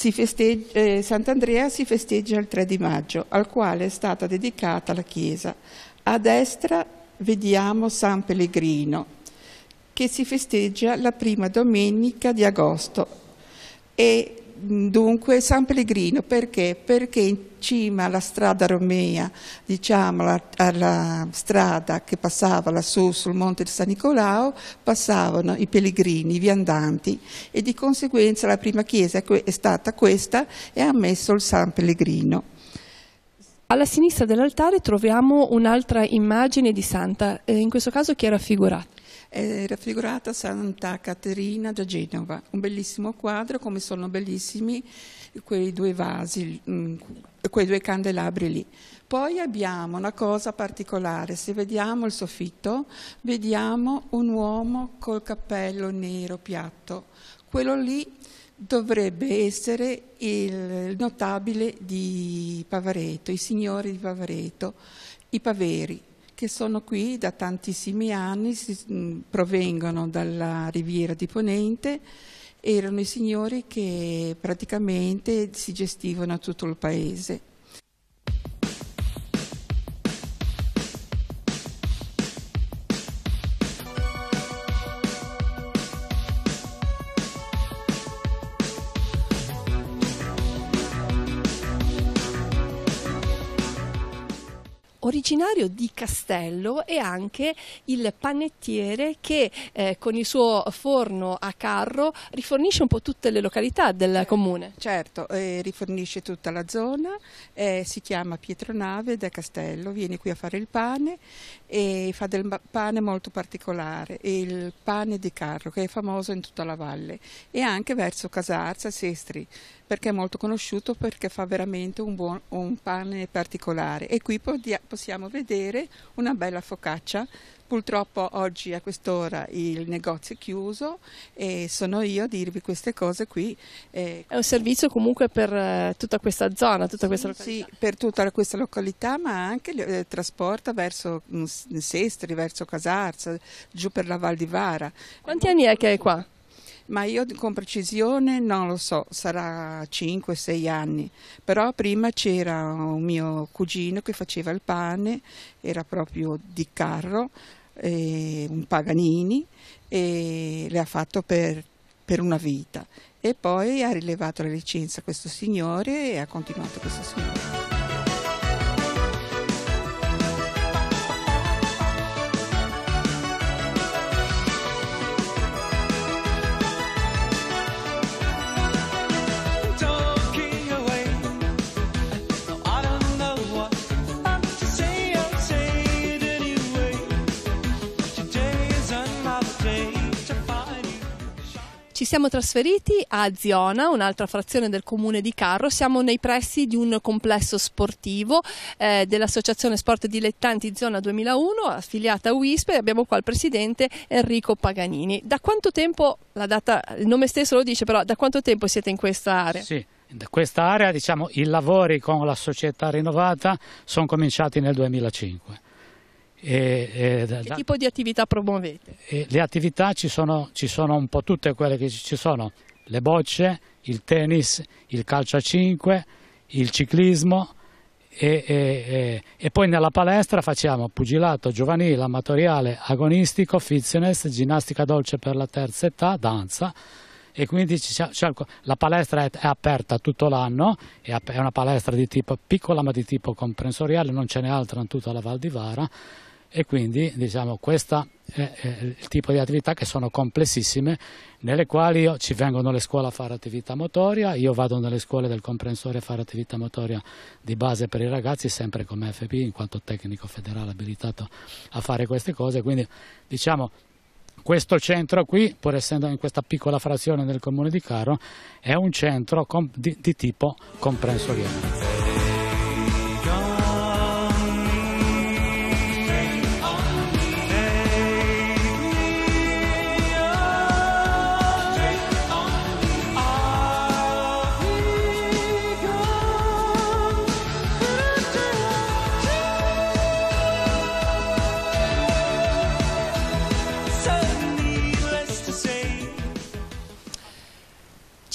Eh, Sant'Andrea si festeggia il 3 di maggio, al quale è stata dedicata la chiesa. A destra vediamo San Pellegrino, che si festeggia la prima domenica di agosto. E dunque San Pellegrino perché? Perché in cima alla strada romea, diciamo alla, alla, strada che passava lassù sul monte di San Nicolao, passavano i pellegrini, i viandanti e di conseguenza la prima chiesa è stata questa e ha messo il San Pellegrino. Alla sinistra dell'altare troviamo un'altra immagine di Santa, eh, in questo caso chi è raffigurata? è raffigurata Santa Caterina da Genova, un bellissimo quadro come sono bellissimi quei due vasi, mm, quei due candelabri lì. Poi abbiamo una cosa particolare, se vediamo il soffitto, vediamo un uomo col cappello nero piatto. Quello lì dovrebbe essere il notabile di Pavareto, i signori di Pavareto, i Paveri che sono qui da tantissimi anni, si, mm, provengono dalla riviera di Ponente, erano i signori che praticamente si gestivano tutto il paese. vicinario di Castello è anche il panettiere che eh, con il suo forno a carro rifornisce un po' tutte le località del certo, comune. Certo, eh, rifornisce tutta la zona, eh, si chiama Pietronave da Castello, viene qui a fare il pane e fa del pane molto particolare, il pane di carro che è famoso in tutta la valle e anche verso Casarza, Sestri perché è molto conosciuto perché fa veramente un, buon, un pane particolare e qui possiamo vedere una bella focaccia purtroppo oggi a quest'ora il negozio è chiuso e sono io a dirvi queste cose qui. Eh, è un servizio comunque per eh, tutta questa zona, tutta sì, questa località? Sì, per tutta questa località ma anche eh, trasporta verso mm, Sestri, verso Casarza, giù per la Val di Vara. Quanti anni è che è qua? ma io con precisione non lo so, sarà 5-6 anni, però prima c'era un mio cugino che faceva il pane, era proprio di carro, eh, un Paganini, e le ha fatto per, per una vita. E poi ha rilevato la licenza questo signore e ha continuato questo signore. siamo trasferiti a Ziona, un'altra frazione del comune di Carro. Siamo nei pressi di un complesso sportivo eh, dell'Associazione Sport Dilettanti Zona 2001, affiliata a WISP, e abbiamo qua il presidente Enrico Paganini. Da quanto tempo, la data, il nome stesso lo dice, però da quanto tempo siete in questa area? Sì. In questa area diciamo, i lavori con la società rinnovata sono cominciati nel 2005. E, e, che da, tipo di attività promuovete? le attività ci sono, ci sono, un po' tutte quelle che ci sono, le bocce, il tennis, il calcio a 5, il ciclismo e, e poi nella palestra facciamo pugilato giovanile, amatoriale, agonistico, fitness, ginnastica dolce per la terza età, danza e quindi la palestra è, aperta tutto l'anno, è, una palestra di tipo piccola ma di tipo comprensoriale, non ce n'è altra in tutta la Val di Vara e quindi diciamo, questo è il tipo di attività che sono complessissime nelle quali ci vengono le scuole a fare attività motoria, io vado nelle scuole del comprensore a fare attività motoria di base per i ragazzi sempre come FP in quanto tecnico federale abilitato a fare queste cose, quindi diciamo questo centro qui, pur essendo in questa piccola frazione del comune di Caro, è un centro di, di tipo comprensoriale.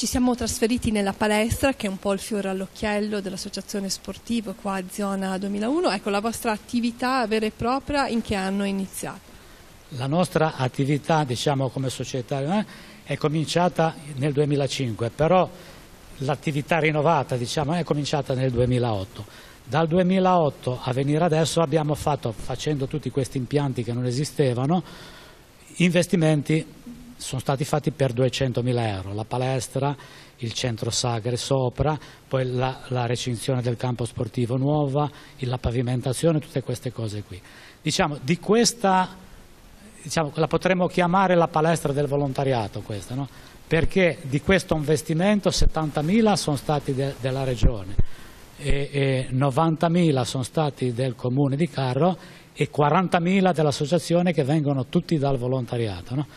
Ci siamo trasferiti nella palestra che è un po' il fiore all'occhiello dell'associazione sportiva qua a zona 2001. Ecco, la vostra attività vera e propria in che anno è iniziata? La nostra attività, diciamo come società, eh, è cominciata nel 2005, però l'attività rinnovata diciamo, è cominciata nel 2008. Dal 2008 a venire adesso abbiamo fatto, facendo tutti questi impianti che non esistevano, investimenti sono stati fatti per 200.000 euro, la palestra, il centro sagre sopra, poi la, la recinzione del campo sportivo nuova, la pavimentazione, tutte queste cose qui. Diciamo, di questa, diciamo, la potremmo chiamare la palestra del volontariato questa, no? perché di questo investimento 70.000 sono stati de, della Regione, e, e 90.000 sono stati del Comune di Carro e 40.000 dell'associazione che vengono tutti dal volontariato. No?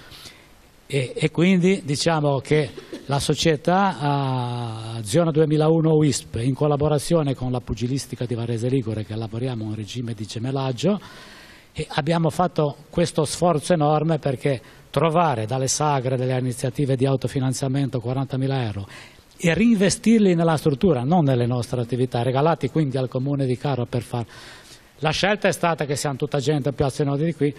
e, e quindi diciamo che la società Zona 2001 WISP in collaborazione con la pugilistica di Varese Ligure che lavoriamo in regime di gemellaggio abbiamo fatto questo sforzo enorme perché trovare dalle sagre delle iniziative di autofinanziamento 40.000 euro e reinvestirli nella struttura, non nelle nostre attività, regalati quindi al comune di Caro per far... La scelta è stata che siamo tutta gente a piazza azionata di qui,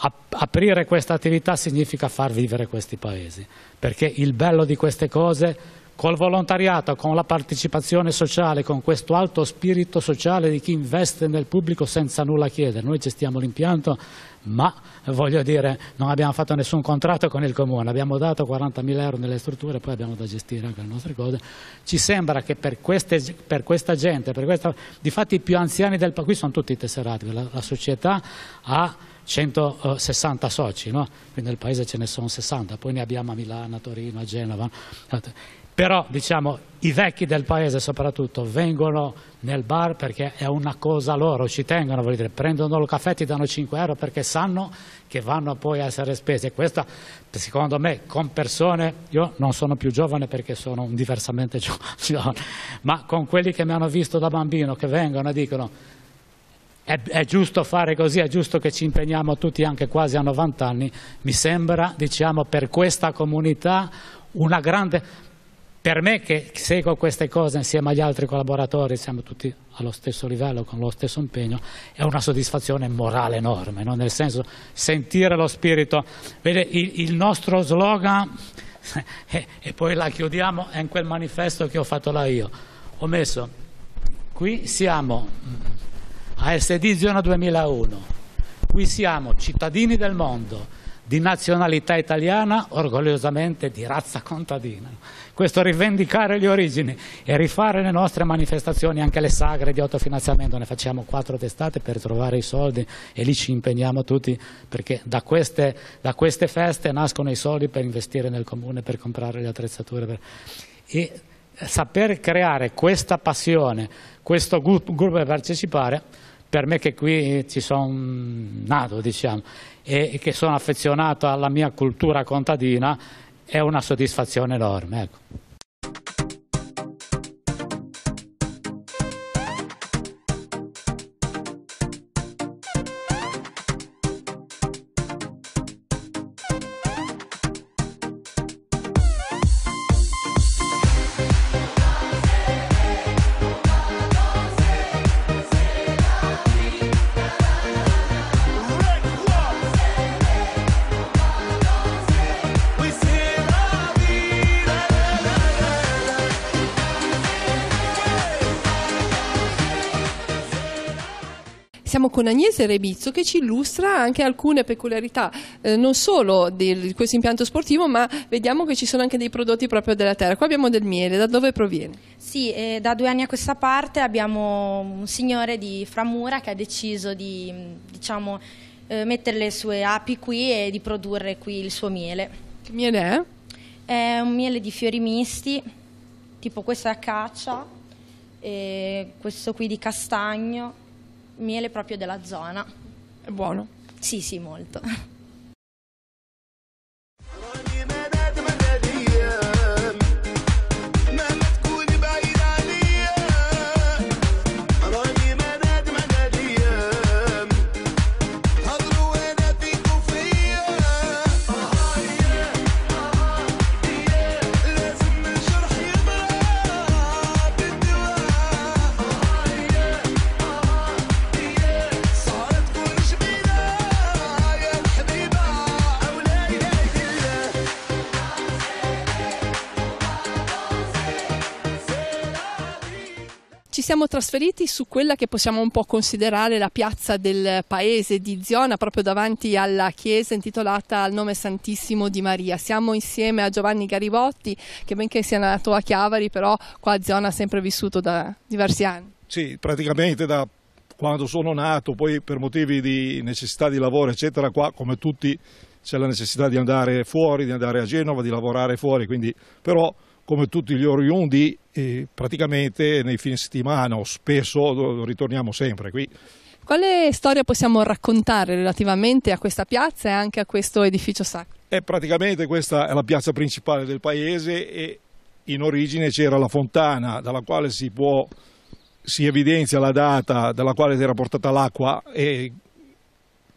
aprire questa attività significa far vivere questi paesi, perché il bello di queste cose col volontariato, con la partecipazione sociale, con questo alto spirito sociale di chi investe nel pubblico senza nulla chiedere. Noi gestiamo l'impianto, ma voglio dire, non abbiamo fatto nessun contratto con il comune, abbiamo dato 40.000 euro nelle strutture, poi abbiamo da gestire anche le nostre cose. Ci sembra che per, queste, per questa gente, per questa, difatti i più anziani del paese, qui sono tutti tesserati, la, la società ha 160 soci, no? quindi nel paese ce ne sono 60, poi ne abbiamo a Milano, a Torino, a Genova. Però diciamo, i vecchi del paese soprattutto vengono nel bar perché è una cosa loro, ci tengono, voglio dire, prendono il caffè, ti danno 5 euro perché sanno che vanno poi a essere spesi e Questa, secondo me, con persone, io non sono più giovane perché sono diversamente giovane, ma con quelli che mi hanno visto da bambino, che vengono e dicono è, è, giusto fare così, è giusto che ci impegniamo tutti anche quasi a 90 anni, mi sembra diciamo, per questa comunità una grande... Per me che seguo queste cose insieme agli altri collaboratori, siamo tutti allo stesso livello, con lo stesso impegno, è una soddisfazione morale enorme, no? nel senso sentire lo spirito. Vede, il, il nostro slogan, e, e poi la chiudiamo, è in quel manifesto che ho fatto là io. Ho messo, qui siamo a SD Zona 2001. Qui siamo cittadini del mondo, di nazionalità italiana, orgogliosamente di razza contadina. Questo rivendicare le origini e rifare le nostre manifestazioni, anche le sagre di autofinanziamento, ne facciamo quattro testate per trovare i soldi e lì ci impegniamo tutti perché da queste, da queste feste nascono i soldi per investire nel comune, per comprare le attrezzature. Per... E saper creare questa passione, questo gruppo per partecipare per me che qui ci sono nato diciamo, e che sono affezionato alla mia cultura contadina è una soddisfazione enorme. Ecco. Agnese Rebizzo che ci illustra anche alcune peculiarità eh, non solo di questo impianto sportivo ma vediamo che ci sono anche dei prodotti proprio della terra. Qua abbiamo del miele, da dove proviene? Sì, eh, da due anni a questa parte abbiamo un signore di Framura che ha deciso di diciamo, eh, mettere le sue api qui e di produrre qui il suo miele. Che miele è? È un miele di fiori misti, tipo questo è acacia, questo qui di castagno miele proprio della zona. È buono? Sì, sì, molto. ci siamo trasferiti su quella che possiamo un po' considerare la piazza del paese di Ziona, proprio davanti alla chiesa intitolata al nome santissimo di Maria. Siamo insieme a Giovanni Garibotti, che benché sia nato a Chiavari, però qua a Ziona ha sempre vissuto da diversi anni. Sì, praticamente da quando sono nato, poi per motivi di necessità di lavoro, eccetera, qua come tutti c'è la necessità di andare fuori, di andare a Genova, di lavorare fuori, quindi però come tutti gli oriundi e praticamente nei fine settimana o spesso ritorniamo sempre qui. Quale storia possiamo raccontare relativamente a questa piazza e anche a questo edificio sacro? È praticamente questa è la piazza principale del paese e in origine c'era la fontana dalla quale si può si evidenzia la data dalla quale era portata l'acqua e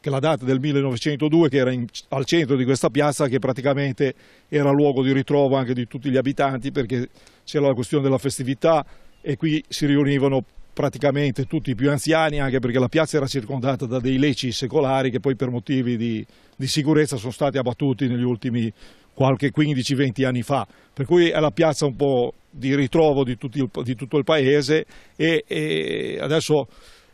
che la data del 1902 che era in, al centro di questa piazza che praticamente era luogo di ritrovo anche di tutti gli abitanti perché c'era la questione della festività e qui si riunivano praticamente tutti i più anziani anche perché la piazza era circondata da dei leci secolari che poi per motivi di, di sicurezza sono stati abbattuti negli ultimi qualche 15-20 anni fa, per cui è la piazza un po' di ritrovo di, tutti, di tutto il paese e, e adesso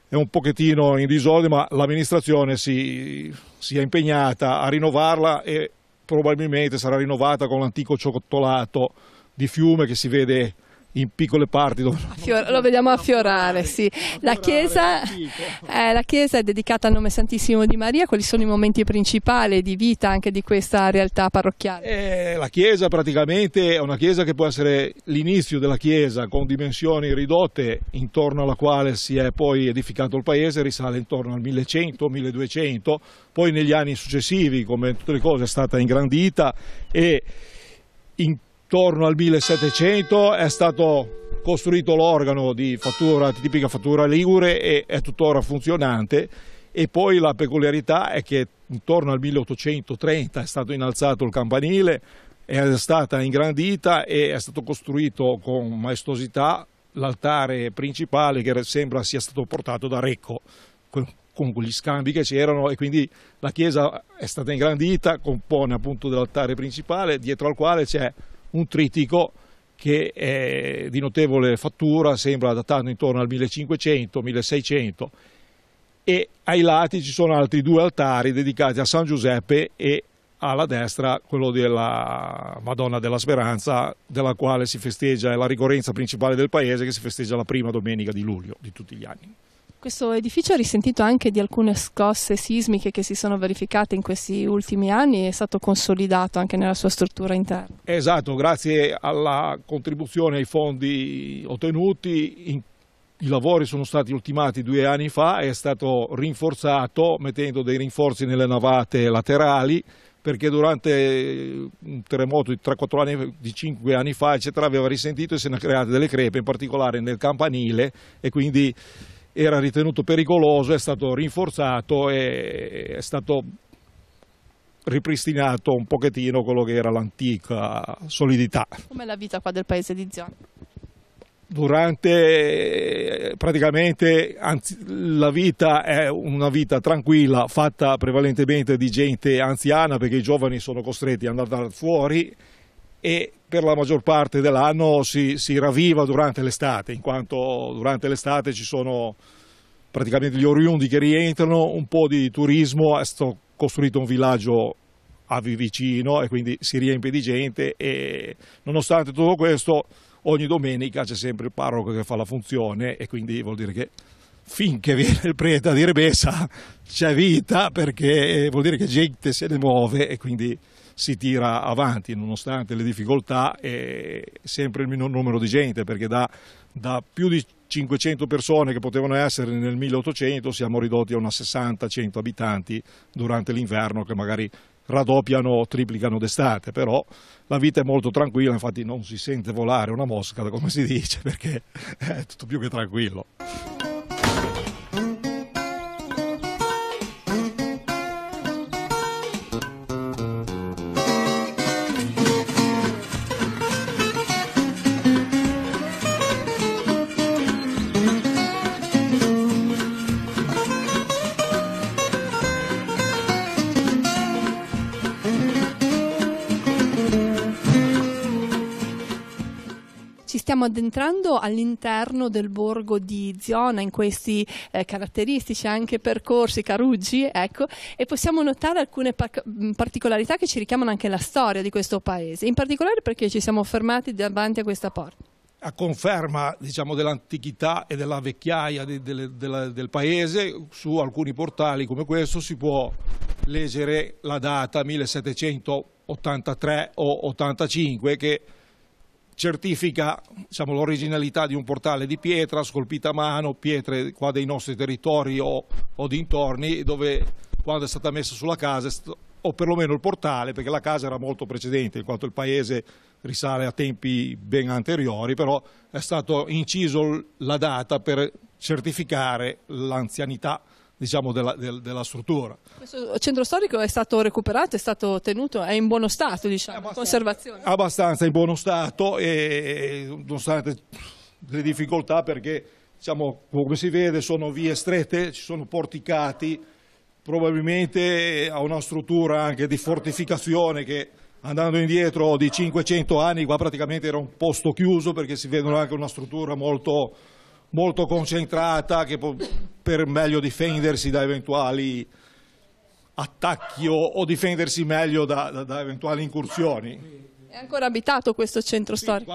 è un pochettino in disordine, ma l'amministrazione si, si, è impegnata a rinnovarla e probabilmente sarà rinnovata con l'antico ciottolato di fiume che si vede in piccole parti. Fior- lo vediamo affiorare, sì. La chiesa, eh, la chiesa, è dedicata al nome Santissimo di Maria, quali sono i momenti principali di vita anche di questa realtà parrocchiale? Eh, la chiesa praticamente è una chiesa che può essere l'inizio della chiesa con dimensioni ridotte intorno alla quale si è poi edificato il paese, risale intorno al 1100-1200, poi negli anni successivi come tutte le cose è stata ingrandita e in Torno al 1700 è stato costruito l'organo di fattura, tipica fattura ligure e è tuttora funzionante e poi la peculiarità è che intorno al 1830 è stato innalzato il campanile, è stata ingrandita e è stato costruito con maestosità l'altare principale che sembra sia stato portato da Recco con gli scambi che c'erano e quindi la chiesa è stata ingrandita, compone appunto dell'altare principale dietro al quale c'è un trittico che è di notevole fattura, sembra datato intorno al 1500-1600 e ai lati ci sono altri due altari dedicati a San Giuseppe e alla destra quello della Madonna della Speranza della quale si festeggia, è la ricorrenza principale del paese che si festeggia la prima domenica di luglio di tutti gli anni. Questo edificio ha risentito anche di alcune scosse sismiche che si sono verificate in questi ultimi anni e è stato consolidato anche nella sua struttura interna. Esatto, grazie alla contribuzione ai fondi ottenuti in i lavori sono stati ultimati due anni fa, e è stato rinforzato mettendo dei rinforzi nelle navate laterali perché durante un terremoto di 3-4 anni, di 5 anni fa eccetera, aveva risentito e se ne create delle crepe, in particolare nel campanile e quindi era ritenuto pericoloso, è stato rinforzato e è stato ripristinato un pochettino quello che era l'antica solidità. Come la vita qua del paese di Zion? Durante praticamente anzi, la vita è una vita tranquilla fatta prevalentemente di gente anziana perché i giovani sono costretti ad andare fuori e per la maggior parte dell'anno si, si ravviva durante l'estate, in quanto durante l'estate ci sono praticamente gli oriundi che rientrano, un po' di turismo, è stato costruito un villaggio a vicino e quindi si riempie di gente e nonostante tutto questo ogni domenica c'è sempre il parroco che fa la funzione e quindi vuol dire che finché viene il prete a dire bessa c'è vita perché vuol dire che gente se ne muove e quindi si tira avanti nonostante le difficoltà e sempre il minor numero di gente perché da, da più di 500 persone che potevano essere nel 1800 siamo ridotti a una 60-100 abitanti durante l'inverno che magari raddoppiano o triplicano d'estate, però la vita è molto tranquilla, infatti non si sente volare una mosca, come si dice, perché è tutto più che tranquillo. addentrando all'interno del borgo di Ziona in questi eh, caratteristici anche percorsi caruggi, ecco, e possiamo notare alcune par- particolarità che ci richiamano anche la storia di questo paese, in particolare perché ci siamo fermati davanti a questa porta a conferma diciamo, dell'antichità e della vecchiaia di, delle, della, del paese, su alcuni portali come questo si può leggere la data 1783 o 85 che certifica diciamo, l'originalità di un portale di pietra scolpita a mano, pietre qua dei nostri territori o, o dintorni, dove quando è stata messa sulla casa, o perlomeno il portale, perché la casa era molto precedente, in quanto il paese risale a tempi ben anteriori, però è stato inciso la data per certificare l'anzianità diciamo, della, del, della, struttura. Questo centro storico è stato recuperato, è stato tenuto, è in buono stato, diciamo, abbastanza, conservazione? Abbastanza in buono stato, e, nonostante le difficoltà perché, diciamo, come si vede, sono vie strette, ci sono porticati, probabilmente ha una struttura anche di fortificazione che andando indietro di 500 anni qua praticamente era un posto chiuso perché si vedono anche una struttura molto molto concentrata che può, per meglio difendersi da eventuali attacchi o, o difendersi meglio da, da, da, eventuali incursioni. È ancora abitato questo centro sì, storico?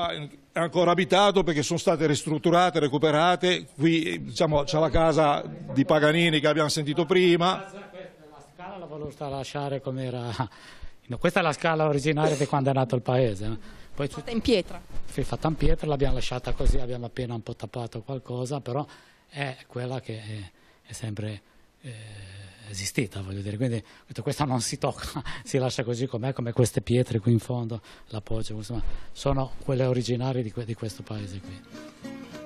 è ancora abitato perché sono state ristrutturate, recuperate, qui diciamo, c'è la casa di Paganini che abbiamo sentito prima. La scala l'ho voluta lasciare come era, questa è la scala originaria di quando è nato il paese. Poi fatta in pietra? Sì, fatta in pietra, l'abbiamo lasciata così, abbiamo appena un po' tappato qualcosa, però è quella che è, è sempre eh, esistita, voglio dire. Quindi questa non si tocca, si lascia così com'è, come queste pietre qui in fondo, l'appoggio, insomma, sono quelle originarie di, que di questo paese qui.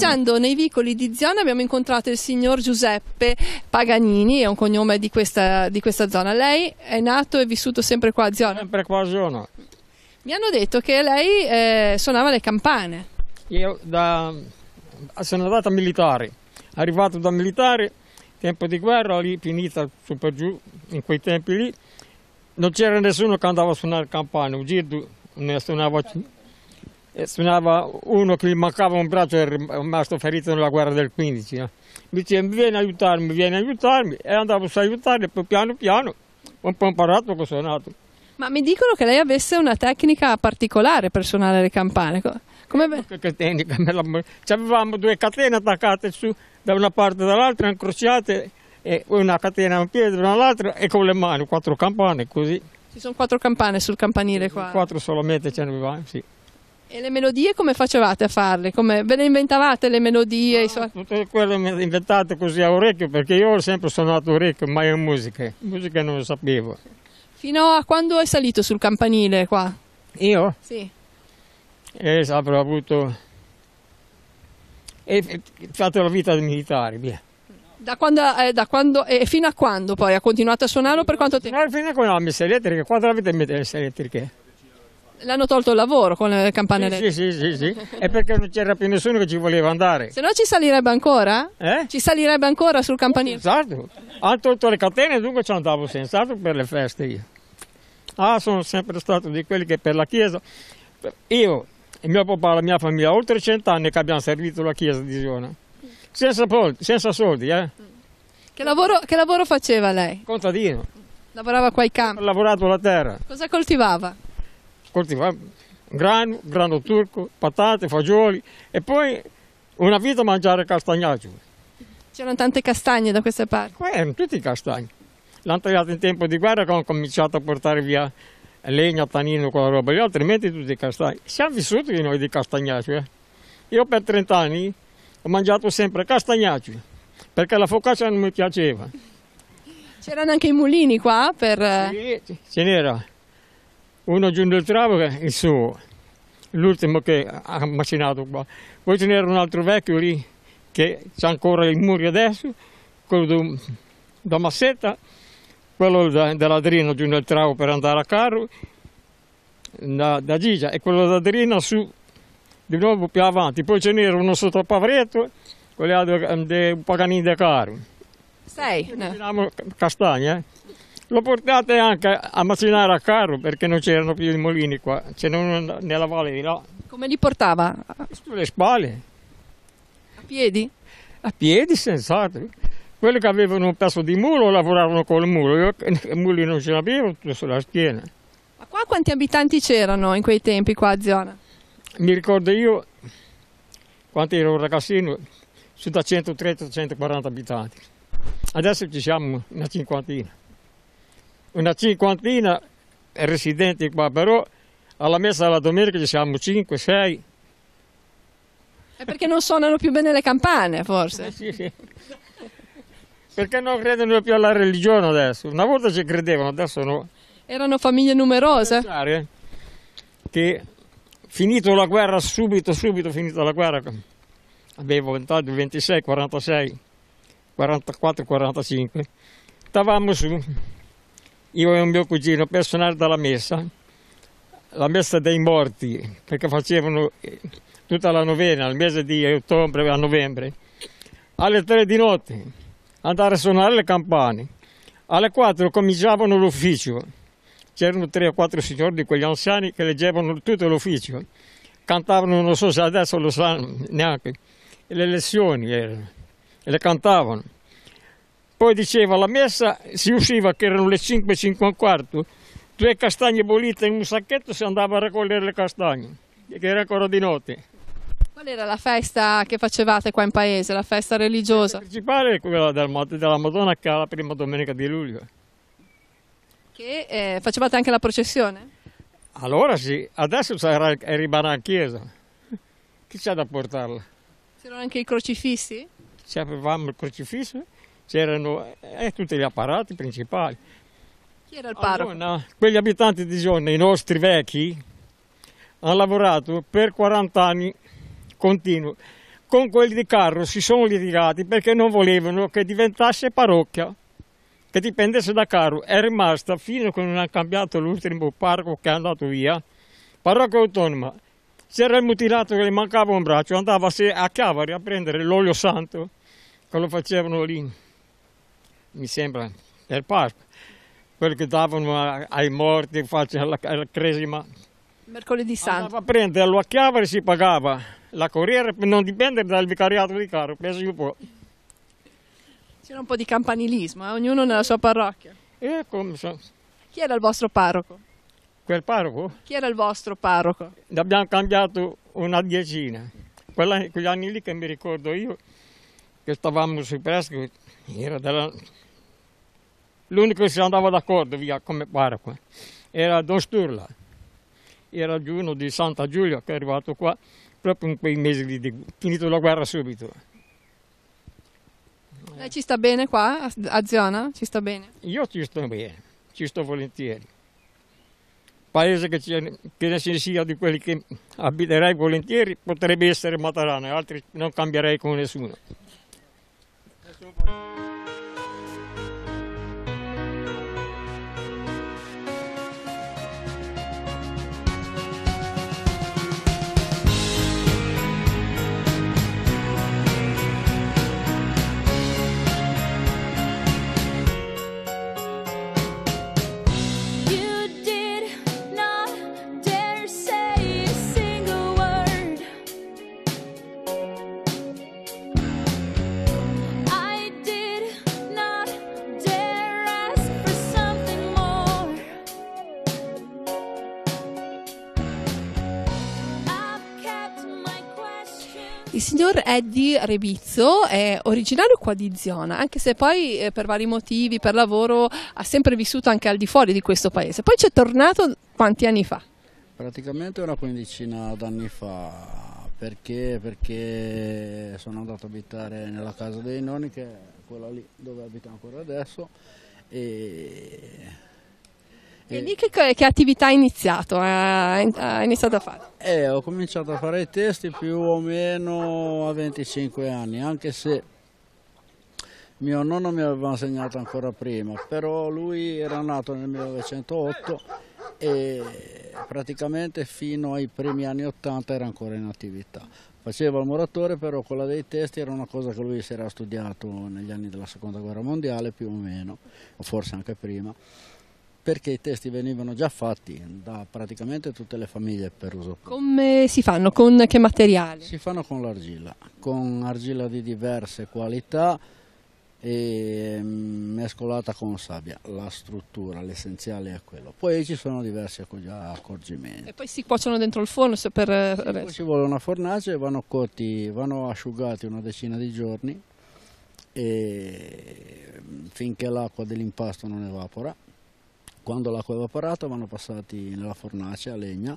Passeggiando nei vicoli di Ziana abbiamo incontrato il signor Giuseppe Paganini, è un cognome di questa, di questa zona. Lei è nato e vissuto sempre qua a Ziana? Sempre qua a Ziana. Mi hanno detto che lei eh, suonava le campane. Io da, sono andato a militare, arrivato da militare, tempo di guerra, lì finita su per giù, in quei tempi lì, non c'era nessuno che andava a suonare le campane, un ne suonava eh, suonava uno che gli mancava un braccio e era rimasto ferito nella guerra del 15. No? Mi diceva vieni a aiutarmi, vieni a aiutarmi e andavo a aiutarli poi piano piano ho imparato che ho suonato. Ma mi dicono che lei avesse una tecnica particolare per suonare le campane. Come... Che tecnica? Avevamo due catene attaccate su da una parte e dall'altra, incrociate, una catena a un piede, una all'altra e con le mani, quattro campane così. Ci sono quattro campane sul campanile qua? Quattro solamente ce ne avevamo, sì. E le melodie come facevate a farle? Come, ve le inventavate le melodie? No, tutte quelle me le inventate così a orecchio perché io ho sempre suonato orecchio, mai in musica. Musica non lo sapevo. Fino a quando è salito sul campanile qua? Io? Sì. E avrò avuto... E fatto la vita di militare, via. Da quando, eh, da quando, eh, fino a quando poi ha continuato a suonarlo per quanto tempo? Fino a quando la messa elettrica, quando la vita messa elettrica? L'hanno tolto il lavoro con le campane elettriche? Sì, sì, sì, sì, è perché non c'era più nessuno che ci voleva andare. Se no ci salirebbe ancora? Eh? Ci salirebbe ancora sul campanile? Esatto, hanno tolto le catene dunque ci andavo senz'altro per le feste io. Ah, sono sempre stato di quelli che per la Chiesa, io e mio papà, e la mia famiglia, oltre cent'anni che abbiamo servito la Chiesa di Siona, senza, senza soldi. Eh. Mm. Che, lavoro, che lavoro faceva lei? Contadino. Lavorava qua ai campi? Ho lavorato la terra. Cosa coltivava? coltivare grano, grano turco, patate, fagioli e poi una vita a mangiare castagnaccio. C'erano tante castagne da queste parti? Qua eh, erano tutti i castagni. L'hanno tagliato in tempo di guerra che hanno cominciato a portare via legna, tanino, quella roba lì, altrimenti tutti i castagni. Siamo vissuti noi di castagnaccio. Eh? Io per 30 anni ho mangiato sempre castagnaccio perché la focaccia non mi piaceva. C'erano anche i mulini qua per... Eh, sì, ce n'era uno giunto il travo che è il suo, l'ultimo che ha macinato qua. Poi ce n'era un altro vecchio lì che c'è ancora il muri adesso, quello da, Massetta, quello da, da Ladrino giunto il travo per andare a Carro, da, da, Gigia e quello da Ladrino su, di nuovo più avanti. Poi ce n'era uno sotto il Pavretto, quello di Paganini da carro. Sei? No. Castagna, eh? Lo portate anche a macinare a carro perché non c'erano più i mulini qua, se non nella valle di là. Come li portava? Sulle spalle. A piedi? A piedi, senz'altro. Quelli che avevano un pezzo di muro lavoravano col muro, io i muli non ce l'avevo, tutto sulla schiena. Ma qua quanti abitanti c'erano in quei tempi qua a Ziona? Mi ricordo io, quando ero un ragazzino, su da 130-140 abitanti. Adesso ci siamo una cinquantina una cinquantina residenti qua, però alla messa della domenica ci siamo 5, 6. È perché non suonano più bene le campane, forse? Eh, sì, sì. Perché non credono più alla religione adesso? Una volta ci credevano, adesso no. Erano famiglie numerose? Che finito la guerra, subito, subito finita la guerra, avevo 20 anni, 26, 46, 44, 45, stavamo su io e un mio cugino per suonare dalla messa, la messa dei morti, perché facevano eh, tutta la novena, il mese di ottobre a novembre, alle tre di notte andare a suonare le campane. Alle quattro cominciavano l'ufficio. C'erano tre o quattro signori di quegli anziani che leggevano tutto l'ufficio. Cantavano, non so se adesso lo sanno neanche, le lezioni erano, eh, e le cantavano. Poi diceva la messa si usciva che erano le 5.15, due castagne bollite in un sacchetto si andava a raccogliere le castagne, che era ancora di notte. Qual era la festa che facevate qua in paese, la festa religiosa? La principale è quella del, della Madonna che è la prima domenica di luglio. Che eh, facevate anche la processione? Allora sì, adesso sarà eh, arrivare in chiesa. Chi c'è da portarla? C'erano anche i crocifissi? C'avevamo il crocifisso c'erano eh, eh, tutti gli apparati principali. Chi era il parroco? Allora, quegli abitanti di Gionna, i nostri vecchi, hanno lavorato per 40 anni continuo. Con quelli di Carro si sono litigati perché non volevano che diventasse parrocchia, che dipendesse da Carro. È rimasta fino a che non ha cambiato l'ultimo parco che è andato via, parrocchia autonoma. C'era il mutilato che gli mancava un braccio, andava a Chiavari a prendere l'olio santo che lo facevano lì mi sembra, del Pasqua, quello che davano ai morti, facevano la, la cresima. Mercoledì Santo. Andava a prenderlo a e si pagava la corriera non dipende dal vicariato di Caro, pensi un po'. C'era un po' di campanilismo, eh? ognuno nella sua parrocchia. E come so. Chi era il vostro parroco? Quel parroco? Chi era il vostro parroco? Ne abbiamo cambiato una diecina. quegli anni lì che mi ricordo io, che stavamo sui preschi, era della... l'unico che si andava d'accordo, via, come pare, era Don Sturla, era giuno di Santa Giulia che è arrivato qua proprio in quei mesi lì, di... finito la guerra subito. Lei ci sta bene qua a Ziona? Ci sta bene? Io ci sto bene, ci sto volentieri. Paese che, che ne ci sia di quelli che abiterei volentieri potrebbe essere Matarana, altri non cambierei con nessuno. è di Rebizzo, è originario qua di Ziona, anche se poi eh, per vari motivi, per lavoro, ha sempre vissuto anche al di fuori di questo paese. Poi c'è tornato quanti anni fa? Praticamente una quindicina d'anni fa, perché? perché sono andato a abitare nella casa dei nonni, che è quella lì dove abito ancora adesso, e e eh. che, che attività ha iniziato, eh, ha iniziato a fare? Eh, ho cominciato a fare i testi più o meno a 25 anni, anche se mio nonno mi aveva insegnato ancora prima, però lui era nato nel 1908 e praticamente fino ai primi anni 80 era ancora in attività. Faceva il muratore, però quella dei testi era una cosa che lui si era studiato negli anni della seconda guerra mondiale più o meno, o forse anche prima perché i testi venivano già fatti da praticamente tutte le famiglie per uso. Come si fanno? Con che materiale? Si fanno con l'argilla, con argilla di diverse qualità e mm, mescolata con sabbia, la struttura, l'essenziale è quello. Poi ci sono diversi accorgimenti. E poi si cuociono dentro il forno Se per... Eh, sì, ci vuole una fornace, vanno cotti, vanno asciugati una decina di giorni e mm, finché l'acqua dell'impasto non evapora quando l'acqua è evaporata vanno passati nella fornace a legna,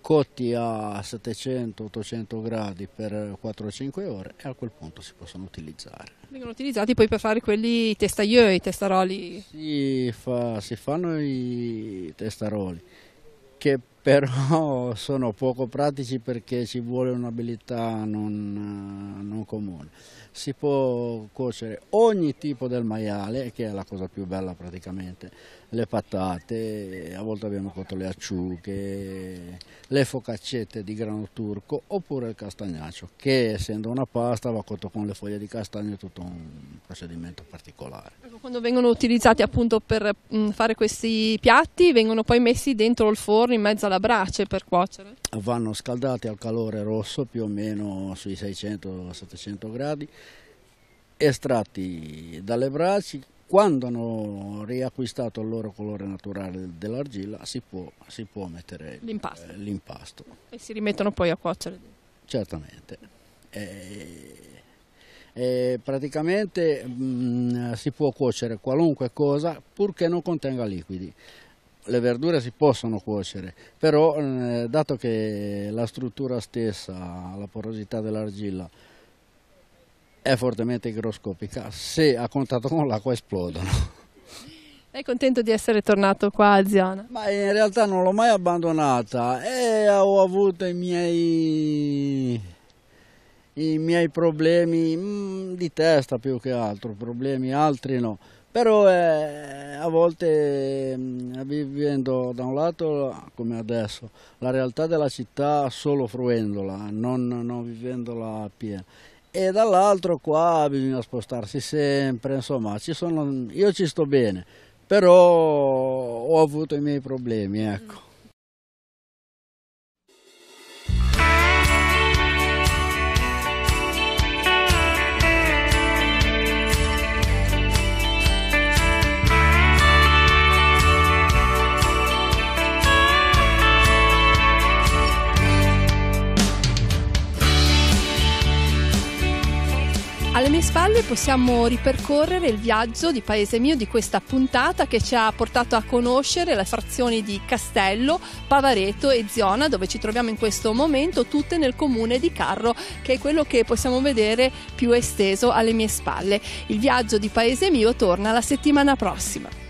cotti a 700-800 gradi per 4-5 ore e a quel punto si possono utilizzare. Vengono utilizzati poi per fare quelli testaio, i testaroli? Si, fa, si fanno i testaroli che però sono poco pratici perché ci vuole un'abilità non, non, comune. Si può cuocere ogni tipo del maiale, che è la cosa più bella praticamente, le patate, a volte abbiamo cotto le acciughe, le focaccette di grano turco oppure il castagnaccio che essendo una pasta va cotto con le foglie di castagno, è tutto un procedimento particolare. Ecco, quando vengono utilizzati appunto per mm, fare questi piatti vengono poi messi dentro il forno in mezzo alla brace per cuocere? Vanno scaldati al calore rosso più o meno sui 600-700 gradi estratti dalle braci quando hanno riacquistato il loro colore naturale dell'argilla si può, si può mettere eh, l'impasto. l'impasto. E si rimettono poi a cuocere? Certamente. E... E praticamente mh, mm, si può cuocere qualunque cosa purché non contenga liquidi. Le verdure si possono cuocere, però mh, eh, dato che la struttura stessa, la porosità dell'argilla è fortemente igroscopica, se a contatto con l'acqua esplodono. È contento di essere tornato qua a Ziana? Ma in realtà non l'ho mai abbandonata e eh, ho avuto i miei, i miei problemi mm, di testa più che altro, problemi altri no. Però eh, a volte mh, mm, vivendo da un lato, come adesso, la realtà della città solo fruendola, non, non vivendola appieno e dall'altro qua bisogna spostarsi sempre, insomma sono, io ci sto bene, però ho avuto i miei problemi. Ecco. spalle possiamo ripercorrere il viaggio di Paese Mio di questa puntata che ci ha portato a conoscere le frazioni di Castello, Pavareto e Ziona dove ci troviamo in questo momento tutte nel comune di Carro che è quello che possiamo vedere più esteso alle mie spalle. Il viaggio di Paese Mio torna la settimana prossima.